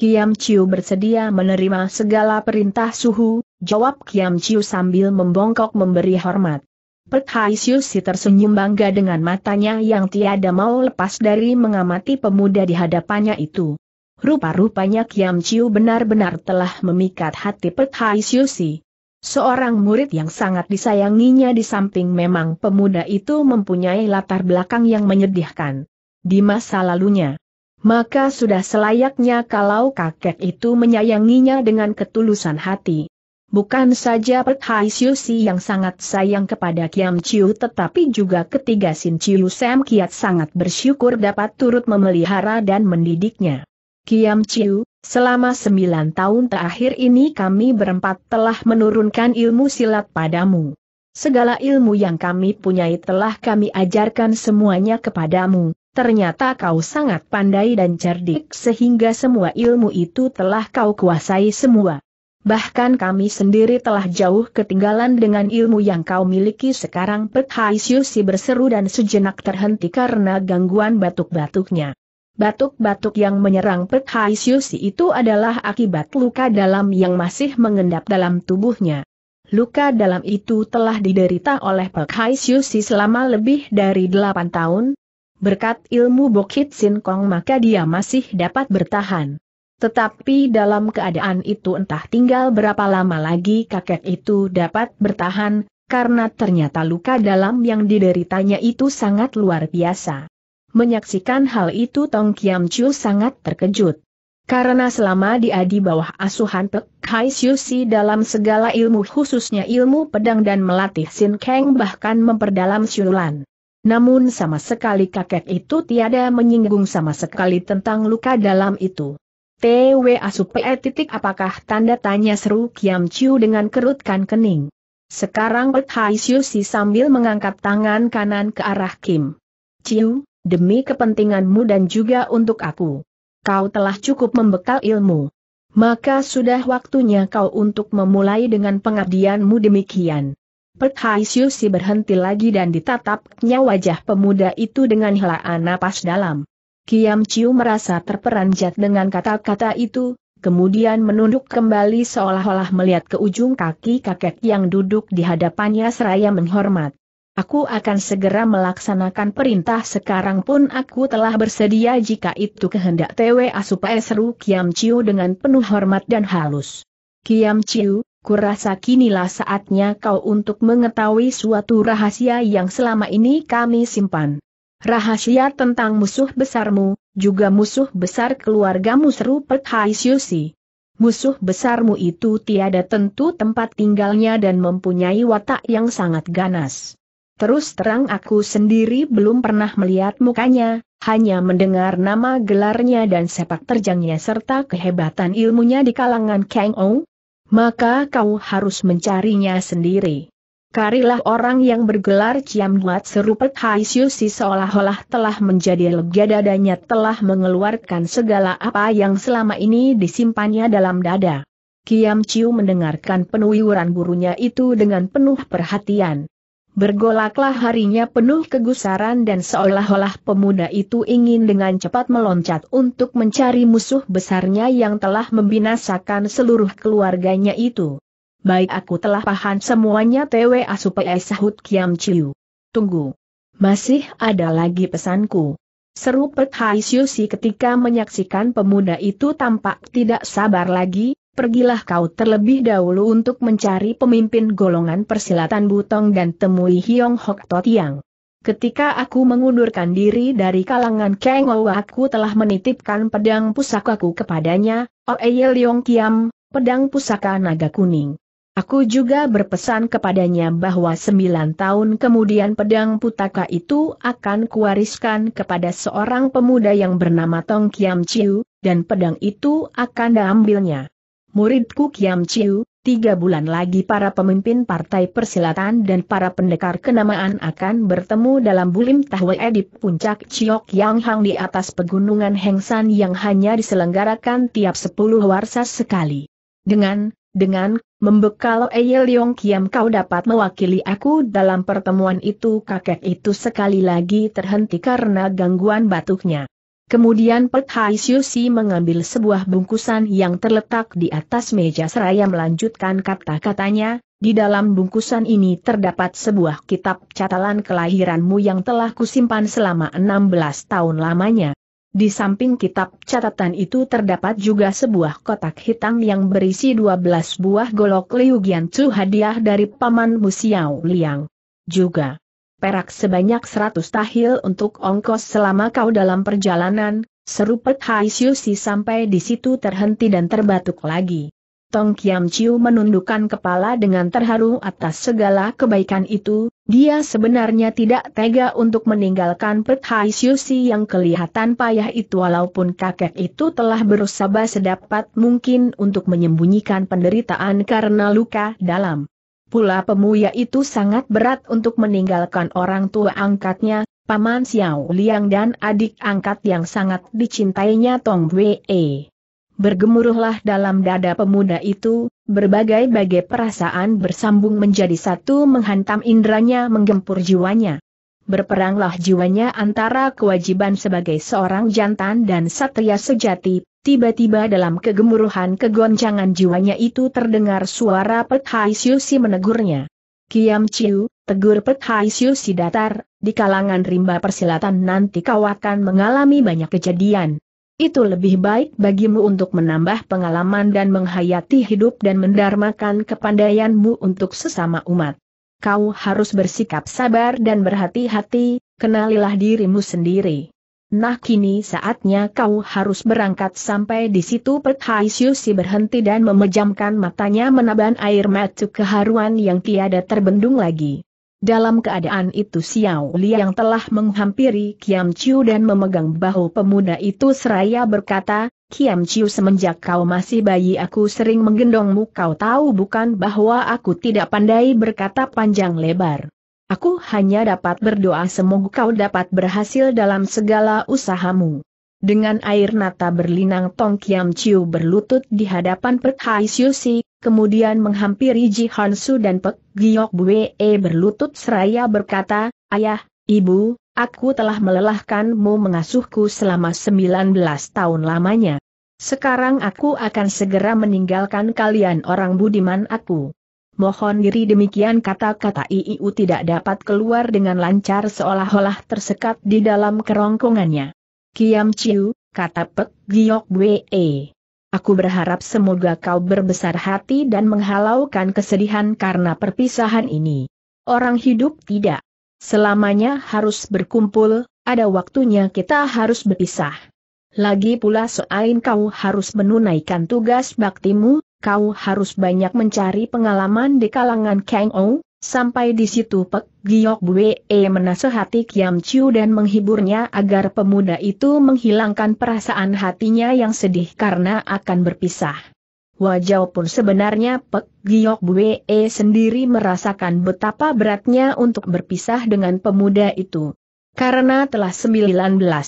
Kiam Chiu bersedia menerima segala perintah suhu, jawab Kiam Chiu sambil membongkok memberi hormat. Pek Hai si tersenyum bangga dengan matanya yang tiada mau lepas dari mengamati pemuda di hadapannya itu. Rupa-rupanya Kiam Chiu benar-benar telah memikat hati Pek Hai si. Seorang murid yang sangat disayanginya di samping memang pemuda itu mempunyai latar belakang yang menyedihkan. Di masa lalunya, maka sudah selayaknya kalau kakek itu menyayanginya dengan ketulusan hati. Bukan saja Pek Hai Siu Si yang sangat sayang kepada Kiam Chiu tetapi juga ketiga Sin Chiu Sam Kiat sangat bersyukur dapat turut memelihara dan mendidiknya. Kiam Chiu, selama sembilan tahun terakhir ini kami berempat telah menurunkan ilmu silat padamu. Segala ilmu yang kami punyai telah kami ajarkan semuanya kepadamu, ternyata kau sangat pandai dan cerdik sehingga semua ilmu itu telah kau kuasai semua. Bahkan kami sendiri telah jauh ketinggalan dengan ilmu yang kau miliki sekarang Pek Siusi berseru dan sejenak terhenti karena gangguan batuk-batuknya. Batuk-batuk yang menyerang Pek Siusi itu adalah akibat luka dalam yang masih mengendap dalam tubuhnya. Luka dalam itu telah diderita oleh Pek Siusi selama lebih dari 8 tahun, Berkat ilmu Bokit Sin Kong maka dia masih dapat bertahan. Tetapi dalam keadaan itu entah tinggal berapa lama lagi kakek itu dapat bertahan, karena ternyata luka dalam yang dideritanya itu sangat luar biasa. Menyaksikan hal itu Tong Kiam Chiu sangat terkejut. Karena selama dia di bawah asuhan Pek Hai Si dalam segala ilmu khususnya ilmu pedang dan melatih Sin Kang bahkan memperdalam siulan. Namun sama sekali kakek itu tiada menyinggung sama sekali tentang luka dalam itu. TW Asupe titik apakah tanda tanya seru Kiam Chiu dengan kerutkan kening. Sekarang Pek Hai si sambil mengangkat tangan kanan ke arah Kim. Chiu, demi kepentinganmu dan juga untuk aku. Kau telah cukup membekal ilmu. Maka sudah waktunya kau untuk memulai dengan pengabdianmu demikian. Si berhenti lagi dan ditatapnya wajah pemuda itu dengan helaan napas dalam. Kiam Chiu merasa terperanjat dengan kata-kata itu, kemudian menunduk kembali seolah-olah melihat ke ujung kaki kakek yang duduk di hadapannya seraya menghormat. Aku akan segera melaksanakan perintah sekarang pun aku telah bersedia jika itu kehendak Twa supaya seru Kiam Chiu dengan penuh hormat dan halus. Kiam Chiu, Kurasa kinilah saatnya kau untuk mengetahui suatu rahasia yang selama ini kami simpan. Rahasia tentang musuh besarmu, juga musuh besar keluargamu seru Pek Siusi. Musuh besarmu itu tiada tentu tempat tinggalnya dan mempunyai watak yang sangat ganas. Terus terang aku sendiri belum pernah melihat mukanya, hanya mendengar nama gelarnya dan sepak terjangnya serta kehebatan ilmunya di kalangan Kang Ong, maka kau harus mencarinya sendiri. Karilah orang yang bergelar Ciam Duat serupet Pek Hai Siusi seolah-olah telah menjadi lega dadanya telah mengeluarkan segala apa yang selama ini disimpannya dalam dada. Kiam Ciu mendengarkan penuh gurunya itu dengan penuh perhatian. Bergolaklah harinya penuh kegusaran dan seolah-olah pemuda itu ingin dengan cepat meloncat untuk mencari musuh besarnya yang telah membinasakan seluruh keluarganya itu. Baik aku telah paham semuanya TW Asupai sahut Kiam Chiu. Tunggu. Masih ada lagi pesanku. Seru Pek Hai Si ketika menyaksikan pemuda itu tampak tidak sabar lagi, pergilah kau terlebih dahulu untuk mencari pemimpin golongan persilatan Butong dan temui Hiong Hok Totiang. Ketika aku mengundurkan diri dari kalangan Kang aku telah menitipkan pedang pusakaku kepadanya, Oeye Leong Kiam, pedang pusaka naga kuning. Aku juga berpesan kepadanya bahwa sembilan tahun kemudian pedang putaka itu akan kuwariskan kepada seorang pemuda yang bernama Tong Kiam Chiu, dan pedang itu akan diambilnya. Muridku Kiam Chiu, tiga bulan lagi para pemimpin partai persilatan dan para pendekar kenamaan akan bertemu dalam bulim tahwe di puncak Chiok Yang Hang di atas pegunungan Hengsan yang hanya diselenggarakan tiap sepuluh warsa sekali. Dengan, dengan, membekal Eyel Yong Kiam kau dapat mewakili aku dalam pertemuan itu kakek itu sekali lagi terhenti karena gangguan batuknya. Kemudian Pek Hai Siusi mengambil sebuah bungkusan yang terletak di atas meja seraya melanjutkan kata-katanya, di dalam bungkusan ini terdapat sebuah kitab catatan kelahiranmu yang telah kusimpan selama 16 tahun lamanya. Di samping kitab catatan itu terdapat juga sebuah kotak hitam yang berisi 12 buah golok Liu Gian hadiah dari Paman Musiao Liang. Juga perak sebanyak seratus tahil untuk ongkos selama kau dalam perjalanan, seru Pek Hai Si sampai di situ terhenti dan terbatuk lagi. Tong Kiam Chiu menundukkan kepala dengan terharu atas segala kebaikan itu, dia sebenarnya tidak tega untuk meninggalkan Pek Hai Siu Si yang kelihatan payah itu walaupun kakek itu telah berusaha sedapat mungkin untuk menyembunyikan penderitaan karena luka dalam. Pula pemuya itu sangat berat untuk meninggalkan orang tua angkatnya, paman Xiao Liang dan adik angkat yang sangat dicintainya Tong Wei. Bergemuruhlah dalam dada pemuda itu, berbagai-bagai perasaan bersambung menjadi satu menghantam indranya menggempur jiwanya. Berperanglah jiwanya antara kewajiban sebagai seorang jantan dan satria sejati, Tiba-tiba dalam kegemuruhan kegoncangan jiwanya itu terdengar suara Pet Hai Siusi menegurnya. Kiam Chiu, tegur Pet Hai Siusi datar, di kalangan rimba persilatan nanti kau akan mengalami banyak kejadian. Itu lebih baik bagimu untuk menambah pengalaman dan menghayati hidup dan mendarmakan kepandaianmu untuk sesama umat. Kau harus bersikap sabar dan berhati-hati, kenalilah dirimu sendiri. Nah kini saatnya kau harus berangkat sampai di situ Pek Hai Siusi berhenti dan memejamkan matanya menaban air mata keharuan yang tiada terbendung lagi. Dalam keadaan itu Xiao Li yang telah menghampiri Kiam Chiu dan memegang bahu pemuda itu seraya berkata, Kiam Chiu semenjak kau masih bayi aku sering menggendongmu kau tahu bukan bahwa aku tidak pandai berkata panjang lebar. Aku hanya dapat berdoa semoga kau dapat berhasil dalam segala usahamu. Dengan air mata berlinang Tong Kiam Chiu berlutut di hadapan Pek Hai Si, kemudian menghampiri Ji Su dan Pek Giok Bwe e berlutut seraya berkata, Ayah, Ibu, aku telah melelahkanmu mengasuhku selama 19 tahun lamanya. Sekarang aku akan segera meninggalkan kalian orang budiman aku mohon diri demikian kata-kata IIU tidak dapat keluar dengan lancar seolah-olah tersekat di dalam kerongkongannya. Kiam Chiu, kata Pek Giok Wee. Aku berharap semoga kau berbesar hati dan menghalaukan kesedihan karena perpisahan ini. Orang hidup tidak. Selamanya harus berkumpul, ada waktunya kita harus berpisah. Lagi pula soain kau harus menunaikan tugas baktimu, kau harus banyak mencari pengalaman di kalangan Kang Ou, Sampai di situ Pek Giok Bwe e menasehati Kiam Chiu dan menghiburnya agar pemuda itu menghilangkan perasaan hatinya yang sedih karena akan berpisah. pun sebenarnya Pek Giok Bwe e sendiri merasakan betapa beratnya untuk berpisah dengan pemuda itu. Karena telah 19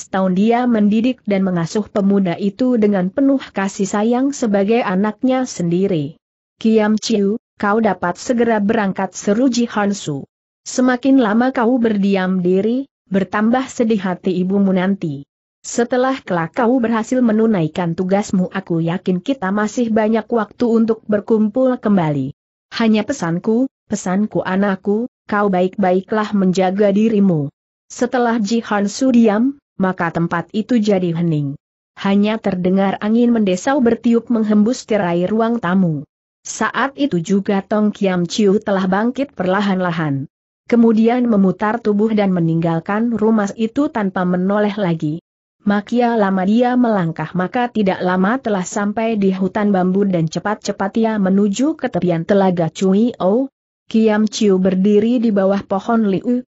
tahun dia mendidik dan mengasuh pemuda itu dengan penuh kasih sayang sebagai anaknya sendiri. Kiam Chiu, kau dapat segera berangkat seru Ji Hansu. Semakin lama kau berdiam diri, bertambah sedih hati ibumu nanti. Setelah kelak kau berhasil menunaikan tugasmu aku yakin kita masih banyak waktu untuk berkumpul kembali. Hanya pesanku, pesanku anakku, kau baik-baiklah menjaga dirimu. Setelah Jihan Su diam, maka tempat itu jadi hening. Hanya terdengar angin mendesau bertiup menghembus tirai ruang tamu. Saat itu juga Tong Kiam Chiu telah bangkit perlahan-lahan. Kemudian memutar tubuh dan meninggalkan rumah itu tanpa menoleh lagi. Makia lama dia melangkah maka tidak lama telah sampai di hutan bambu dan cepat-cepat ia menuju ke tepian telaga Cui O. Kiam Chiu berdiri di bawah pohon liu,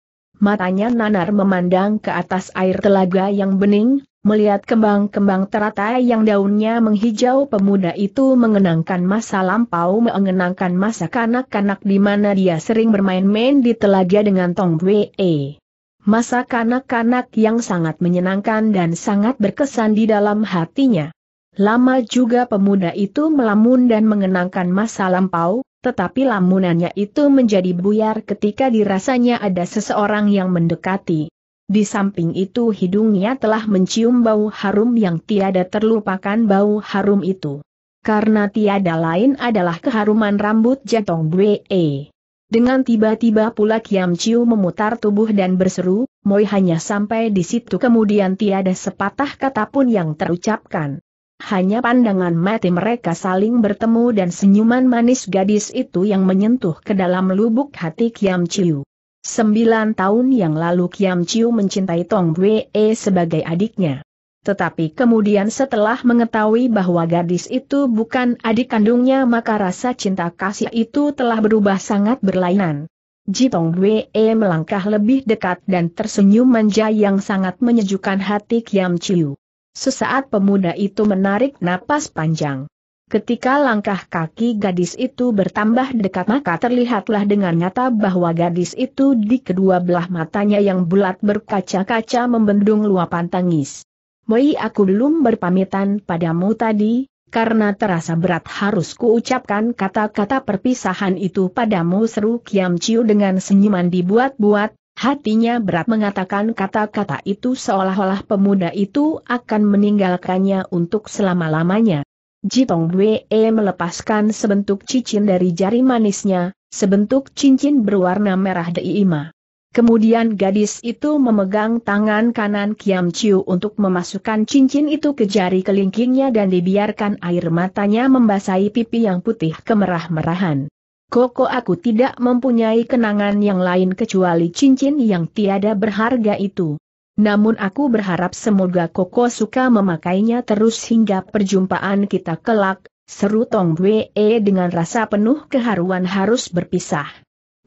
Matanya nanar memandang ke atas air telaga yang bening, melihat kembang-kembang teratai yang daunnya menghijau pemuda itu mengenangkan masa lampau mengenangkan masa kanak-kanak di mana dia sering bermain-main di telaga dengan Tong Wee. Masa kanak-kanak yang sangat menyenangkan dan sangat berkesan di dalam hatinya. Lama juga pemuda itu melamun dan mengenangkan masa lampau, tetapi lamunannya itu menjadi buyar ketika dirasanya ada seseorang yang mendekati. Di samping itu hidungnya telah mencium bau harum yang tiada terlupakan bau harum itu. Karena tiada lain adalah keharuman rambut jatong Bwe. Dengan tiba-tiba pula Kiam Chiu memutar tubuh dan berseru, Moi hanya sampai di situ kemudian tiada sepatah kata pun yang terucapkan hanya pandangan mati mereka saling bertemu dan senyuman manis gadis itu yang menyentuh ke dalam lubuk hati Kiam Chiu. Sembilan tahun yang lalu Kiam Chiu mencintai Tong Wee sebagai adiknya. Tetapi kemudian setelah mengetahui bahwa gadis itu bukan adik kandungnya maka rasa cinta kasih itu telah berubah sangat berlainan. Ji Tong Wee melangkah lebih dekat dan tersenyum manja yang sangat menyejukkan hati Kiam Chiu. Sesaat pemuda itu menarik napas panjang. Ketika langkah kaki gadis itu bertambah dekat maka terlihatlah dengan nyata bahwa gadis itu di kedua belah matanya yang bulat berkaca-kaca membendung luapan tangis. Moi aku belum berpamitan padamu tadi, karena terasa berat harus ucapkan kata-kata perpisahan itu padamu seru Kiam Ciu dengan senyuman dibuat-buat, Hatinya berat mengatakan kata-kata itu seolah-olah pemuda itu akan meninggalkannya untuk selama-lamanya. Jitong Wee melepaskan sebentuk cincin dari jari manisnya, sebentuk cincin berwarna merah deima. Kemudian gadis itu memegang tangan kanan Kiam Chiu untuk memasukkan cincin itu ke jari kelingkingnya dan dibiarkan air matanya membasahi pipi yang putih kemerah-merahan. Koko aku tidak mempunyai kenangan yang lain kecuali cincin yang tiada berharga itu. Namun aku berharap semoga Koko suka memakainya terus hingga perjumpaan kita kelak, seru Tong Wee e dengan rasa penuh keharuan harus berpisah.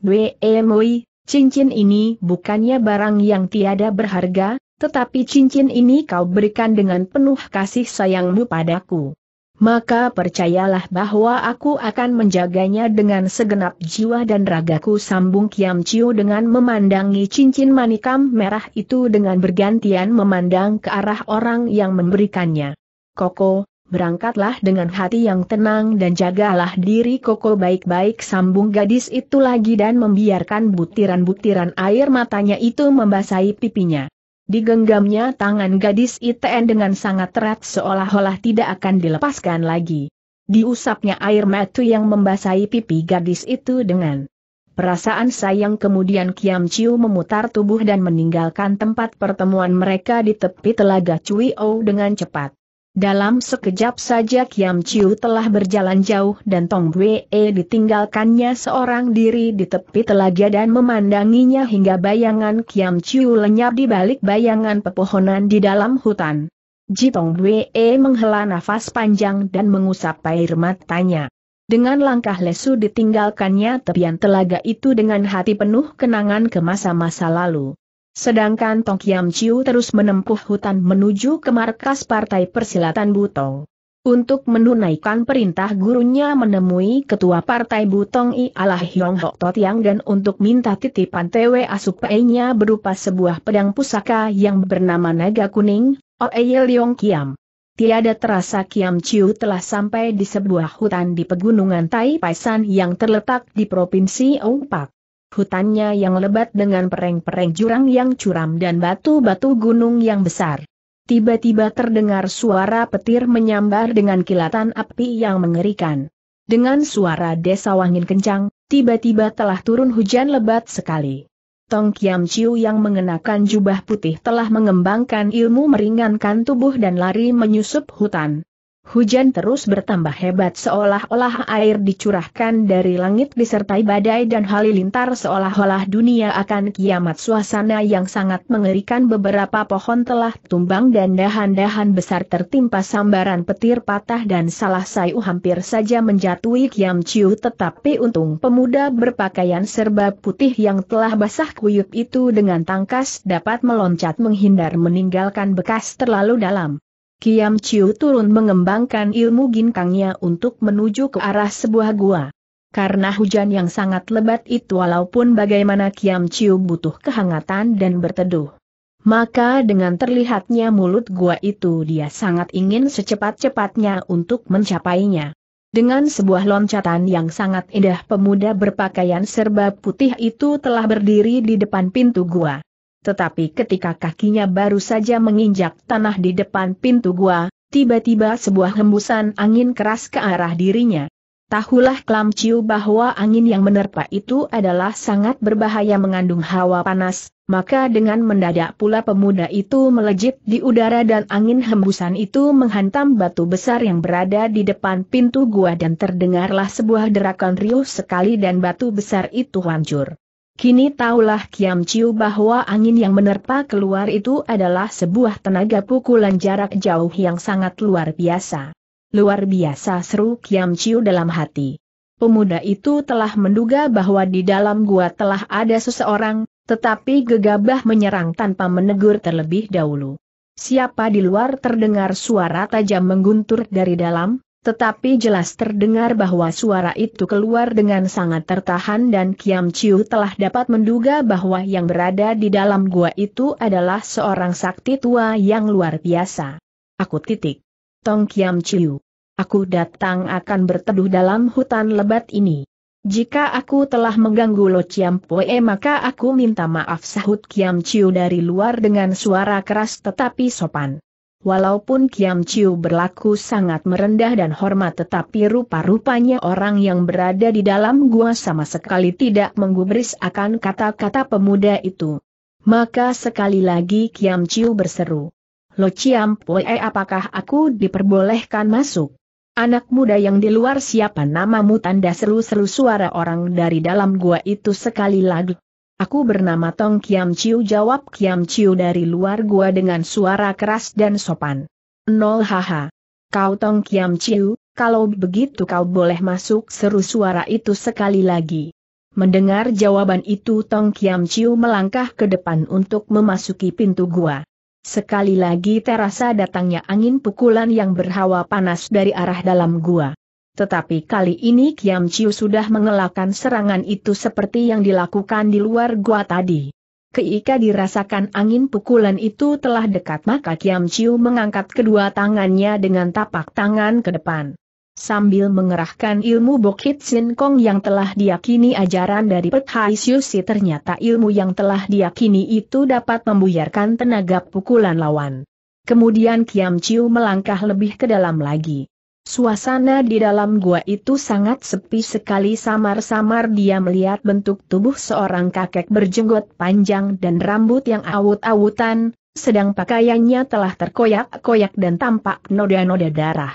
Wee e Mui, cincin ini bukannya barang yang tiada berharga, tetapi cincin ini kau berikan dengan penuh kasih sayangmu padaku maka percayalah bahwa aku akan menjaganya dengan segenap jiwa dan ragaku sambung Kiam Chiu dengan memandangi cincin manikam merah itu dengan bergantian memandang ke arah orang yang memberikannya. Koko, berangkatlah dengan hati yang tenang dan jagalah diri Koko baik-baik sambung gadis itu lagi dan membiarkan butiran-butiran air matanya itu membasahi pipinya. Digenggamnya tangan gadis ITN dengan sangat erat seolah-olah tidak akan dilepaskan lagi. Diusapnya air mata yang membasahi pipi gadis itu dengan perasaan sayang kemudian Kiam Chiu memutar tubuh dan meninggalkan tempat pertemuan mereka di tepi telaga Cui O dengan cepat. Dalam sekejap saja Kiam Chiu telah berjalan jauh dan Tong e ditinggalkannya seorang diri di tepi telaga dan memandanginya hingga bayangan Kiam Chiu lenyap di balik bayangan pepohonan di dalam hutan. Ji Tong e menghela nafas panjang dan mengusap air matanya. Dengan langkah lesu ditinggalkannya tepian telaga itu dengan hati penuh kenangan ke masa-masa lalu. Sedangkan Tong Kiam Chiu terus menempuh hutan menuju ke markas Partai Persilatan Butong. Untuk menunaikan perintah gurunya menemui ketua partai Butong ialah Hyong Hok Totiang dan untuk minta titipan TW Asupei-nya berupa sebuah pedang pusaka yang bernama Naga Kuning, Oei Leong Kiam. Tiada terasa Kiam Chiu telah sampai di sebuah hutan di pegunungan Tai Paisan yang terletak di Provinsi Pak. Hutannya yang lebat dengan pereng-pereng jurang yang curam dan batu-batu gunung yang besar. Tiba-tiba terdengar suara petir menyambar dengan kilatan api yang mengerikan. Dengan suara desa wangin kencang, tiba-tiba telah turun hujan lebat sekali. Tong Kiam Chiu yang mengenakan jubah putih telah mengembangkan ilmu meringankan tubuh dan lari menyusup hutan. Hujan terus bertambah hebat seolah-olah air dicurahkan dari langit disertai badai dan halilintar seolah-olah dunia akan kiamat suasana yang sangat mengerikan beberapa pohon telah tumbang dan dahan-dahan besar tertimpa sambaran petir patah dan salah sayu hampir saja menjatuhi Kiam Chiu tetapi untung pemuda berpakaian serba putih yang telah basah kuyup itu dengan tangkas dapat meloncat menghindar meninggalkan bekas terlalu dalam. Kiam Chiu turun mengembangkan ilmu ginkangnya untuk menuju ke arah sebuah gua. Karena hujan yang sangat lebat itu walaupun bagaimana Kiam Chiu butuh kehangatan dan berteduh. Maka dengan terlihatnya mulut gua itu dia sangat ingin secepat-cepatnya untuk mencapainya. Dengan sebuah loncatan yang sangat indah pemuda berpakaian serba putih itu telah berdiri di depan pintu gua. Tetapi ketika kakinya baru saja menginjak tanah di depan pintu gua, tiba-tiba sebuah hembusan angin keras ke arah dirinya. Tahulah Klam Ciu bahwa angin yang menerpa itu adalah sangat berbahaya mengandung hawa panas, maka dengan mendadak pula pemuda itu melejit di udara dan angin hembusan itu menghantam batu besar yang berada di depan pintu gua dan terdengarlah sebuah derakan riuh sekali dan batu besar itu hancur. Kini tahulah Kiam Chiu bahwa angin yang menerpa keluar itu adalah sebuah tenaga pukulan jarak jauh yang sangat luar biasa. Luar biasa seru Kiam Chiu dalam hati. Pemuda itu telah menduga bahwa di dalam gua telah ada seseorang, tetapi gegabah menyerang tanpa menegur terlebih dahulu. Siapa di luar terdengar suara tajam mengguntur dari dalam? Tetapi jelas terdengar bahwa suara itu keluar dengan sangat tertahan dan Kiam Chiu telah dapat menduga bahwa yang berada di dalam gua itu adalah seorang sakti tua yang luar biasa. Aku titik. Tong Kiam Chiu. Aku datang akan berteduh dalam hutan lebat ini. Jika aku telah mengganggu Lo Chiam Poe maka aku minta maaf sahut Kiam Chiu dari luar dengan suara keras tetapi sopan. Walaupun Kiam Chiu berlaku sangat merendah dan hormat tetapi rupa-rupanya orang yang berada di dalam gua sama sekali tidak menggubris akan kata-kata pemuda itu. Maka sekali lagi Kiam Chiu berseru. Lo Chiam Poe apakah aku diperbolehkan masuk? Anak muda yang di luar siapa namamu tanda seru-seru suara orang dari dalam gua itu sekali lagi. Aku bernama Tong Kiam Chiu jawab Kiam Chiu dari luar gua dengan suara keras dan sopan. Nol haha. Kau Tong Kiam Chiu, kalau begitu kau boleh masuk seru suara itu sekali lagi. Mendengar jawaban itu Tong Kiam Chiu melangkah ke depan untuk memasuki pintu gua. Sekali lagi terasa datangnya angin pukulan yang berhawa panas dari arah dalam gua. Tetapi kali ini Kiam Chiu sudah mengelakkan serangan itu seperti yang dilakukan di luar gua tadi. Keika dirasakan angin pukulan itu telah dekat maka Kiam Chiu mengangkat kedua tangannya dengan tapak tangan ke depan. Sambil mengerahkan ilmu Bokit Sin Kong yang telah diakini ajaran dari Pek Hai Si ternyata ilmu yang telah diakini itu dapat membuyarkan tenaga pukulan lawan. Kemudian Kiam Chiu melangkah lebih ke dalam lagi. Suasana di dalam gua itu sangat sepi sekali samar-samar dia melihat bentuk tubuh seorang kakek berjenggot panjang dan rambut yang awut-awutan, sedang pakaiannya telah terkoyak-koyak dan tampak noda-noda darah.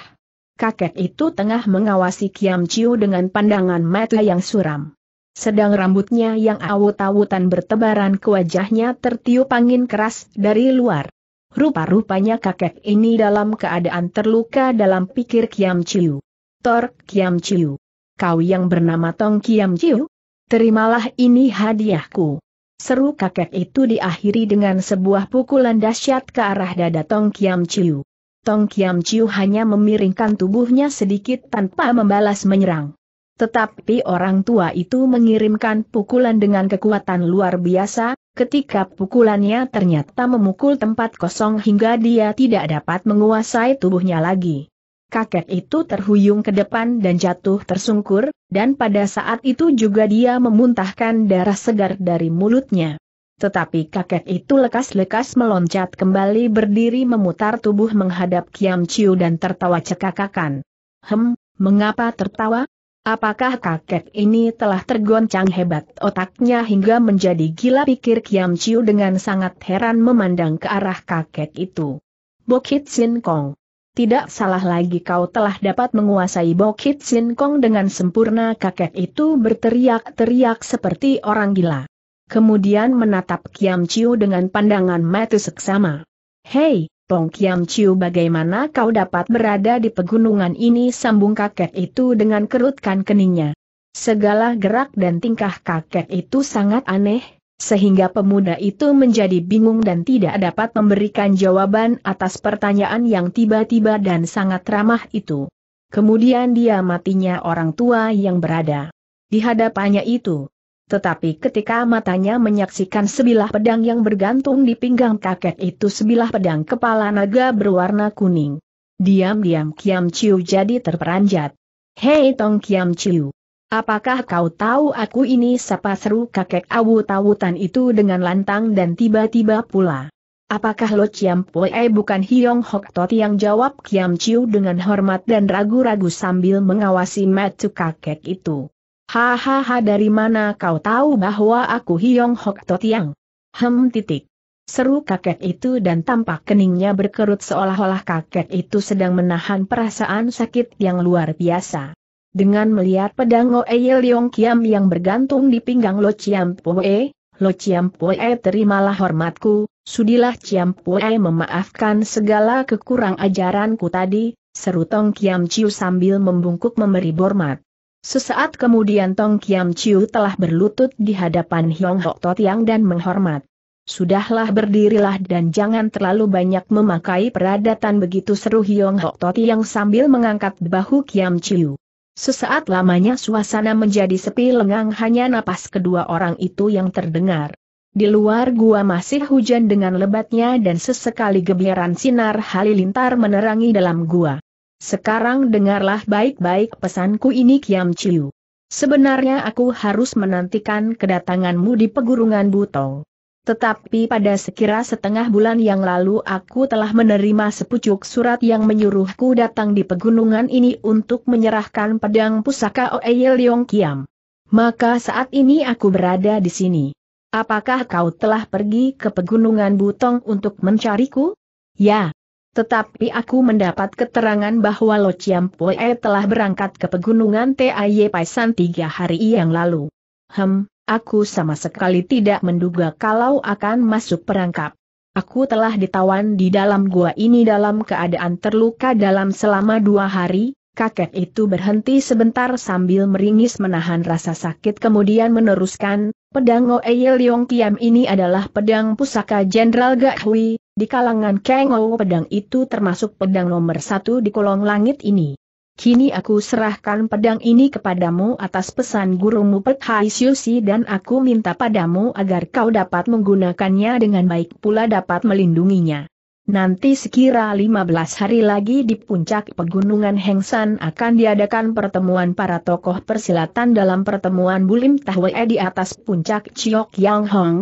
Kakek itu tengah mengawasi Kiam Chiu dengan pandangan mata yang suram. Sedang rambutnya yang awut-awutan bertebaran ke wajahnya tertiup angin keras dari luar. Rupa-rupanya kakek ini dalam keadaan terluka dalam pikir Kiam Chiu. Tor Kiam Chiu. Kau yang bernama Tong Kiam Chiu? Terimalah ini hadiahku. Seru kakek itu diakhiri dengan sebuah pukulan dahsyat ke arah dada Tong Kiam Chiu. Tong Kiam Chiu hanya memiringkan tubuhnya sedikit tanpa membalas menyerang. Tetapi orang tua itu mengirimkan pukulan dengan kekuatan luar biasa, ketika pukulannya ternyata memukul tempat kosong hingga dia tidak dapat menguasai tubuhnya lagi. Kakek itu terhuyung ke depan dan jatuh tersungkur, dan pada saat itu juga dia memuntahkan darah segar dari mulutnya. Tetapi kakek itu lekas-lekas meloncat kembali berdiri memutar tubuh menghadap Kiam Chiu dan tertawa cekakakan. Hem, mengapa tertawa? Apakah kakek ini telah tergoncang hebat otaknya hingga menjadi gila pikir Kiam Chiu dengan sangat heran memandang ke arah kakek itu. Bokit Sin Kong. Tidak salah lagi kau telah dapat menguasai Bokit Sin Kong dengan sempurna kakek itu berteriak-teriak seperti orang gila. Kemudian menatap Kiam Chiu dengan pandangan mata seksama. Hei, Pong Kiam Chiu bagaimana kau dapat berada di pegunungan ini sambung kakek itu dengan kerutkan keningnya. Segala gerak dan tingkah kakek itu sangat aneh, sehingga pemuda itu menjadi bingung dan tidak dapat memberikan jawaban atas pertanyaan yang tiba-tiba dan sangat ramah itu. Kemudian dia matinya orang tua yang berada di hadapannya itu. Tetapi ketika matanya menyaksikan sebilah pedang yang bergantung di pinggang kakek itu sebilah pedang kepala naga berwarna kuning. Diam-diam Kiam Chiu jadi terperanjat. Hei Tong Kiam Chiu. Apakah kau tahu aku ini sapa seru kakek awut-awutan itu dengan lantang dan tiba-tiba pula. Apakah Lo Chiam Pue eh, bukan Hiong Hok Tot yang jawab Kiam Chiu dengan hormat dan ragu-ragu sambil mengawasi matu kakek itu. Hahaha dari mana kau tahu bahwa aku Hiong Hok Totiang? Hem titik. Seru kakek itu dan tampak keningnya berkerut seolah-olah kakek itu sedang menahan perasaan sakit yang luar biasa. Dengan melihat pedang Oeye Leong Kiam yang bergantung di pinggang Lo Chiam Poe, Lo Chiam Poe terimalah hormatku, sudilah Chiam Poe memaafkan segala kekurang ajaranku tadi, seru Tong Kiam Chiu sambil membungkuk memberi hormat. Sesaat kemudian Tong Kiam Chiu telah berlutut di hadapan Hiong Hok Totiang dan menghormat. Sudahlah berdirilah dan jangan terlalu banyak memakai peradatan begitu seru Hiong Hok Totiang sambil mengangkat bahu Kiam Chiu. Sesaat lamanya suasana menjadi sepi lengang hanya napas kedua orang itu yang terdengar. Di luar gua masih hujan dengan lebatnya dan sesekali gebiaran sinar halilintar menerangi dalam gua. Sekarang dengarlah baik-baik pesanku ini Kiam Chiu. Sebenarnya aku harus menantikan kedatanganmu di pegurungan Butong. Tetapi pada sekira setengah bulan yang lalu aku telah menerima sepucuk surat yang menyuruhku datang di pegunungan ini untuk menyerahkan pedang pusaka Oeyel Leong Kiam. Maka saat ini aku berada di sini. Apakah kau telah pergi ke pegunungan Butong untuk mencariku? Ya, tetapi aku mendapat keterangan bahwa Lo Chiam Pue telah berangkat ke pegunungan T.I.Y. Paisan tiga hari yang lalu. Hem, aku sama sekali tidak menduga kalau akan masuk perangkap. Aku telah ditawan di dalam gua ini dalam keadaan terluka dalam selama dua hari, kakek itu berhenti sebentar sambil meringis menahan rasa sakit kemudian meneruskan, pedang Oeye Leong Kiam ini adalah pedang pusaka Jenderal Gak Hui, di kalangan Kang Ou pedang itu termasuk pedang nomor satu di kolong langit ini. Kini aku serahkan pedang ini kepadamu atas pesan gurumu Pek Hai Siusi dan aku minta padamu agar kau dapat menggunakannya dengan baik pula dapat melindunginya. Nanti sekira 15 hari lagi di puncak pegunungan Hengsan akan diadakan pertemuan para tokoh persilatan dalam pertemuan Bulim Tahwe di atas puncak Chiok Yang Hong.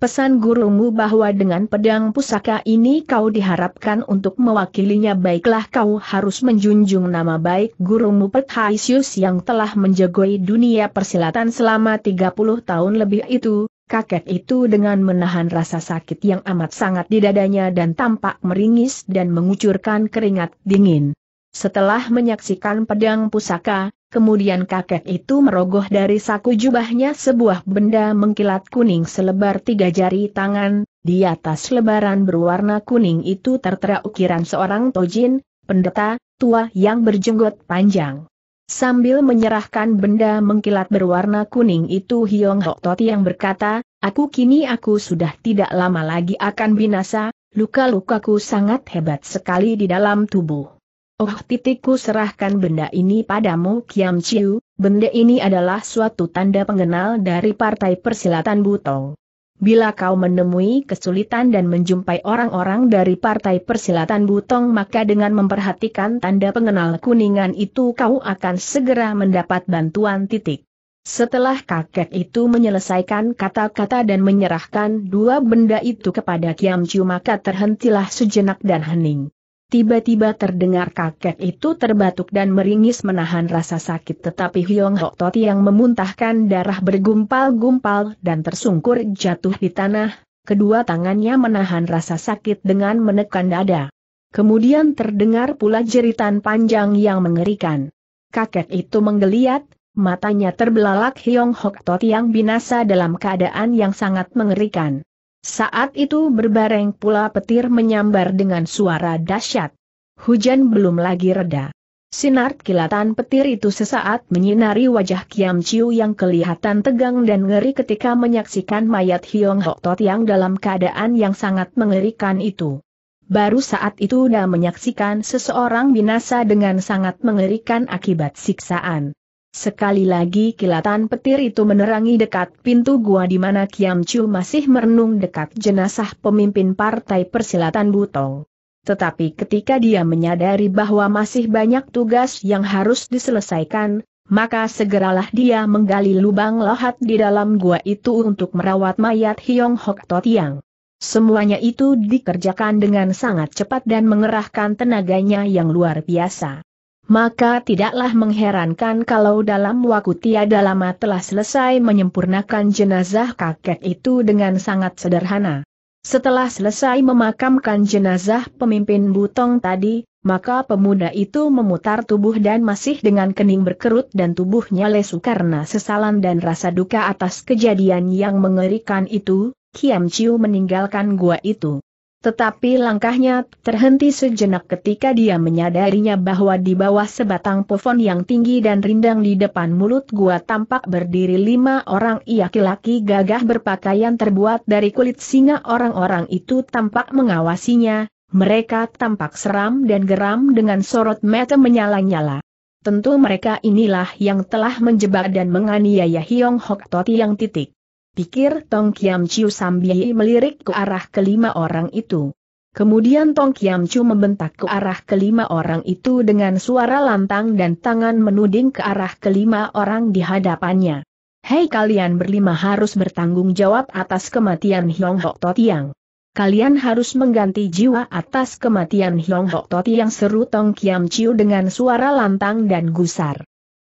Pesan gurumu bahwa dengan pedang pusaka ini kau diharapkan untuk mewakilinya baiklah kau harus menjunjung nama baik gurumu Pek yang telah menjagoi dunia persilatan selama 30 tahun lebih itu, kakek itu dengan menahan rasa sakit yang amat sangat di dadanya dan tampak meringis dan mengucurkan keringat dingin. Setelah menyaksikan pedang pusaka, kemudian kakek itu merogoh dari saku jubahnya sebuah benda mengkilat kuning selebar tiga jari tangan, di atas lebaran berwarna kuning itu tertera ukiran seorang tojin, pendeta, tua yang berjenggot panjang. Sambil menyerahkan benda mengkilat berwarna kuning itu Hiong Hok Toti yang berkata, aku kini aku sudah tidak lama lagi akan binasa, luka-lukaku sangat hebat sekali di dalam tubuh. Oh titikku serahkan benda ini padamu Kiam Chiu, benda ini adalah suatu tanda pengenal dari Partai Persilatan Butong. Bila kau menemui kesulitan dan menjumpai orang-orang dari Partai Persilatan Butong maka dengan memperhatikan tanda pengenal kuningan itu kau akan segera mendapat bantuan titik. Setelah kakek itu menyelesaikan kata-kata dan menyerahkan dua benda itu kepada Kiam Chiu, maka terhentilah sejenak dan hening. Tiba-tiba terdengar kakek itu terbatuk dan meringis menahan rasa sakit tetapi Hyong Hok Toti yang memuntahkan darah bergumpal-gumpal dan tersungkur jatuh di tanah, kedua tangannya menahan rasa sakit dengan menekan dada. Kemudian terdengar pula jeritan panjang yang mengerikan. Kakek itu menggeliat, matanya terbelalak Hyong Hok Toti yang binasa dalam keadaan yang sangat mengerikan. Saat itu berbareng pula petir menyambar dengan suara dahsyat. Hujan belum lagi reda. Sinar kilatan petir itu sesaat menyinari wajah Kiam Chiu yang kelihatan tegang dan ngeri ketika menyaksikan mayat Hiong Hok Tot yang dalam keadaan yang sangat mengerikan itu. Baru saat itu dia menyaksikan seseorang binasa dengan sangat mengerikan akibat siksaan. Sekali lagi kilatan petir itu menerangi dekat pintu gua di mana Kiam Chu masih merenung dekat jenazah pemimpin Partai Persilatan Butong. Tetapi ketika dia menyadari bahwa masih banyak tugas yang harus diselesaikan, maka segeralah dia menggali lubang lahat di dalam gua itu untuk merawat mayat Hiong Hok Totiang. Semuanya itu dikerjakan dengan sangat cepat dan mengerahkan tenaganya yang luar biasa. Maka tidaklah mengherankan kalau dalam waktu tiada lama telah selesai menyempurnakan jenazah kakek itu dengan sangat sederhana. Setelah selesai memakamkan jenazah pemimpin Butong tadi, maka pemuda itu memutar tubuh dan masih dengan kening berkerut dan tubuhnya lesu karena sesalan dan rasa duka atas kejadian yang mengerikan itu, Kiam Chiu meninggalkan gua itu. Tetapi langkahnya terhenti sejenak ketika dia menyadarinya bahwa di bawah sebatang pohon yang tinggi dan rindang di depan mulut gua tampak berdiri lima orang laki-laki gagah berpakaian terbuat dari kulit singa orang-orang itu tampak mengawasinya, mereka tampak seram dan geram dengan sorot mata menyala-nyala. Tentu mereka inilah yang telah menjebak dan menganiaya Hiong Hok Toti yang titik pikir Tong Kiam Chiu sambil melirik ke arah kelima orang itu. Kemudian Tong Kiam Chiu membentak ke arah kelima orang itu dengan suara lantang dan tangan menuding ke arah kelima orang di hadapannya. Hei kalian berlima harus bertanggung jawab atas kematian Hiong Hok Totiang. Kalian harus mengganti jiwa atas kematian Hiong Hok Totiang seru Tong Kiam Chiu dengan suara lantang dan gusar.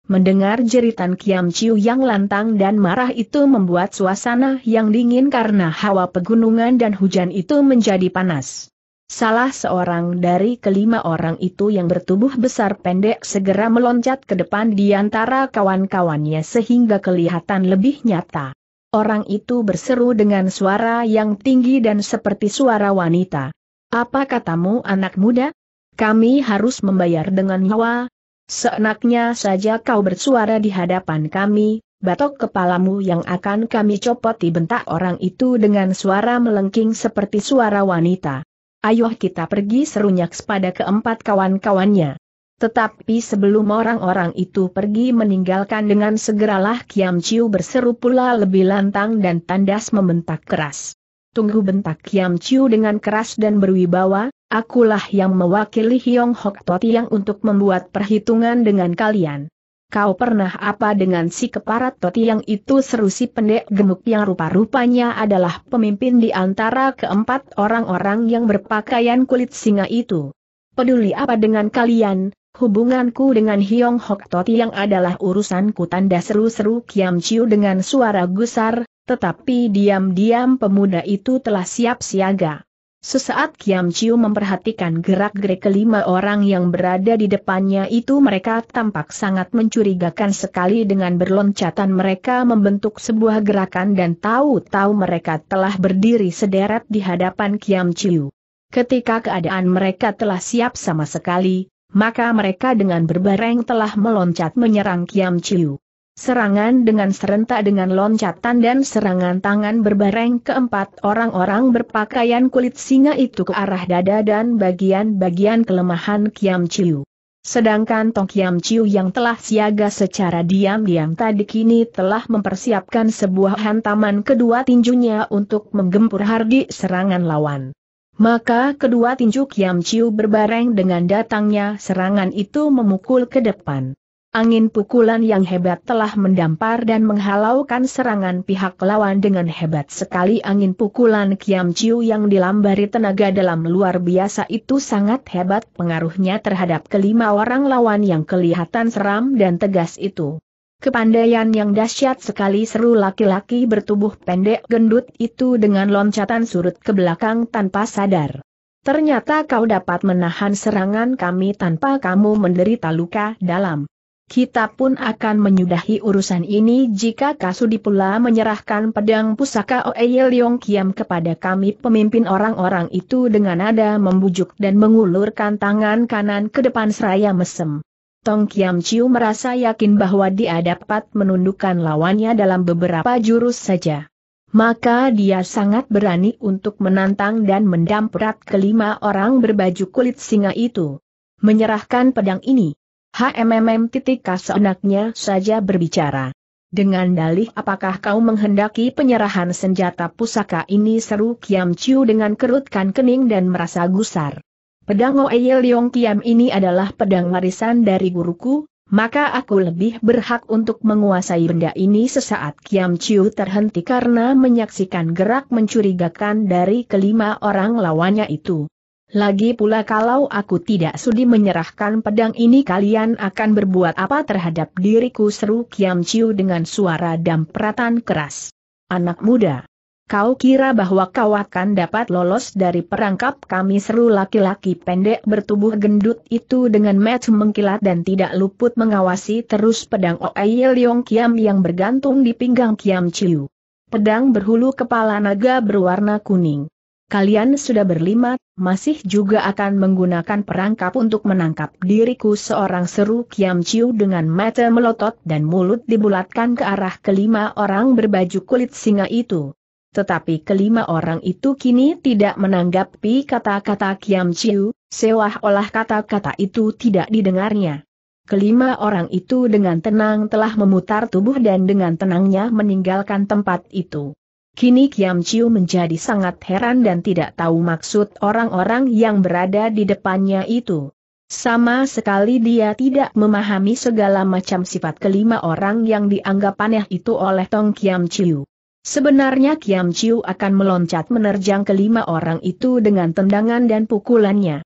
Mendengar jeritan Kiam Chiu yang lantang dan marah itu membuat suasana yang dingin karena hawa pegunungan dan hujan itu menjadi panas. Salah seorang dari kelima orang itu yang bertubuh besar pendek segera meloncat ke depan di antara kawan-kawannya sehingga kelihatan lebih nyata. Orang itu berseru dengan suara yang tinggi dan seperti suara wanita. Apa katamu anak muda? Kami harus membayar dengan nyawa, Seenaknya saja kau bersuara di hadapan kami, batok kepalamu yang akan kami copot bentak orang itu dengan suara melengking seperti suara wanita. Ayo kita pergi serunya kepada keempat kawan-kawannya. Tetapi sebelum orang-orang itu pergi meninggalkan dengan segeralah Kiam Chiu berseru pula lebih lantang dan tandas membentak keras. Tunggu bentak Kiam Chiu dengan keras dan berwibawa, akulah yang mewakili Hiong Hok Totiang untuk membuat perhitungan dengan kalian. Kau pernah apa dengan si keparat Totiang itu seru si pendek gemuk yang rupa-rupanya adalah pemimpin di antara keempat orang-orang yang berpakaian kulit singa itu. Peduli apa dengan kalian, hubunganku dengan Hiong Hok Totiang adalah urusanku tanda seru-seru Kiam Chiu dengan suara gusar, tetapi diam-diam pemuda itu telah siap siaga. Sesaat Kiam Chiu memperhatikan gerak-gerik kelima orang yang berada di depannya itu mereka tampak sangat mencurigakan sekali dengan berloncatan mereka membentuk sebuah gerakan dan tahu-tahu mereka telah berdiri sederet di hadapan Kiam Chiu. Ketika keadaan mereka telah siap sama sekali, maka mereka dengan berbareng telah meloncat menyerang Kiam Chiu. Serangan dengan serentak dengan loncatan dan serangan tangan berbareng keempat orang-orang berpakaian kulit singa itu ke arah dada dan bagian-bagian kelemahan Kiam Chiu. Sedangkan Tong Kiam Chiu yang telah siaga secara diam-diam tadi kini telah mempersiapkan sebuah hantaman kedua tinjunya untuk menggempur hardi serangan lawan. Maka kedua tinju Kiam Chiu berbareng dengan datangnya serangan itu memukul ke depan. Angin pukulan yang hebat telah mendampar dan menghalaukan serangan pihak lawan dengan hebat sekali angin pukulan Kiam Chiu yang dilambari tenaga dalam luar biasa itu sangat hebat pengaruhnya terhadap kelima orang lawan yang kelihatan seram dan tegas itu. Kepandaian yang dahsyat sekali seru laki-laki bertubuh pendek gendut itu dengan loncatan surut ke belakang tanpa sadar. Ternyata kau dapat menahan serangan kami tanpa kamu menderita luka dalam kita pun akan menyudahi urusan ini jika Pula menyerahkan pedang pusaka Oeye Leong Kiam kepada kami pemimpin orang-orang itu dengan nada membujuk dan mengulurkan tangan kanan ke depan seraya mesem. Tong Kiam Chiu merasa yakin bahwa dia dapat menundukkan lawannya dalam beberapa jurus saja. Maka dia sangat berani untuk menantang dan mendamprat kelima orang berbaju kulit singa itu. Menyerahkan pedang ini HMMM titika seenaknya saja berbicara. Dengan dalih apakah kau menghendaki penyerahan senjata pusaka ini seru Kiam Chiu dengan kerutkan kening dan merasa gusar. Pedang Oeye Leong Kiam ini adalah pedang warisan dari guruku, maka aku lebih berhak untuk menguasai benda ini sesaat Kiam Chiu terhenti karena menyaksikan gerak mencurigakan dari kelima orang lawannya itu. Lagi pula kalau aku tidak sudi menyerahkan pedang ini kalian akan berbuat apa terhadap diriku seru Kiam Chiu dengan suara dampratan keras. Anak muda. Kau kira bahwa kau akan dapat lolos dari perangkap kami seru laki-laki pendek bertubuh gendut itu dengan match mengkilat dan tidak luput mengawasi terus pedang Oei Leong Kiam yang bergantung di pinggang Kiam Chiu. Pedang berhulu kepala naga berwarna kuning kalian sudah berlima, masih juga akan menggunakan perangkap untuk menangkap diriku seorang seru Kiam Chiu dengan mata melotot dan mulut dibulatkan ke arah kelima orang berbaju kulit singa itu. Tetapi kelima orang itu kini tidak menanggapi kata-kata Kiam Chiu, sewah olah kata-kata itu tidak didengarnya. Kelima orang itu dengan tenang telah memutar tubuh dan dengan tenangnya meninggalkan tempat itu. Kini Kiam Chiu menjadi sangat heran dan tidak tahu maksud orang-orang yang berada di depannya itu. Sama sekali dia tidak memahami segala macam sifat kelima orang yang dianggap aneh itu oleh Tong Kiam Chiu. Sebenarnya Kiam Chiu akan meloncat menerjang kelima orang itu dengan tendangan dan pukulannya.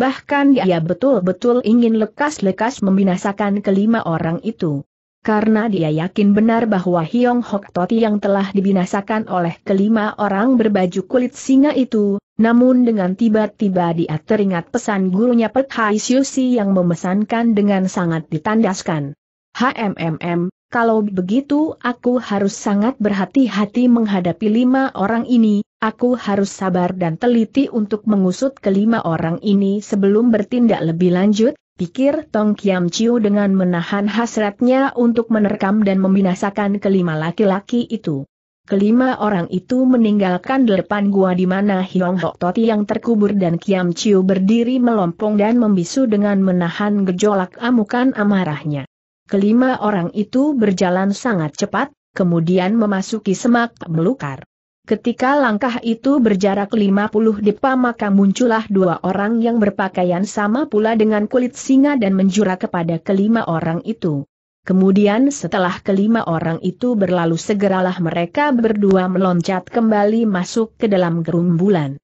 Bahkan dia betul-betul ingin lekas-lekas membinasakan kelima orang itu karena dia yakin benar bahwa Hiong Hok Toti yang telah dibinasakan oleh kelima orang berbaju kulit singa itu, namun dengan tiba-tiba dia teringat pesan gurunya Pek Hai Siusi yang memesankan dengan sangat ditandaskan. HMMM, kalau begitu aku harus sangat berhati-hati menghadapi lima orang ini, aku harus sabar dan teliti untuk mengusut kelima orang ini sebelum bertindak lebih lanjut, pikir Tong Kiam Chiu dengan menahan hasratnya untuk menerkam dan membinasakan kelima laki-laki itu. Kelima orang itu meninggalkan depan gua di mana Hiong Hok Toti yang terkubur dan Kiam Chiu berdiri melompong dan membisu dengan menahan gejolak amukan amarahnya. Kelima orang itu berjalan sangat cepat, kemudian memasuki semak belukar. Ketika langkah itu berjarak 50 depa maka muncullah dua orang yang berpakaian sama pula dengan kulit singa dan menjura kepada kelima orang itu. Kemudian setelah kelima orang itu berlalu segeralah mereka berdua meloncat kembali masuk ke dalam gerumbulan.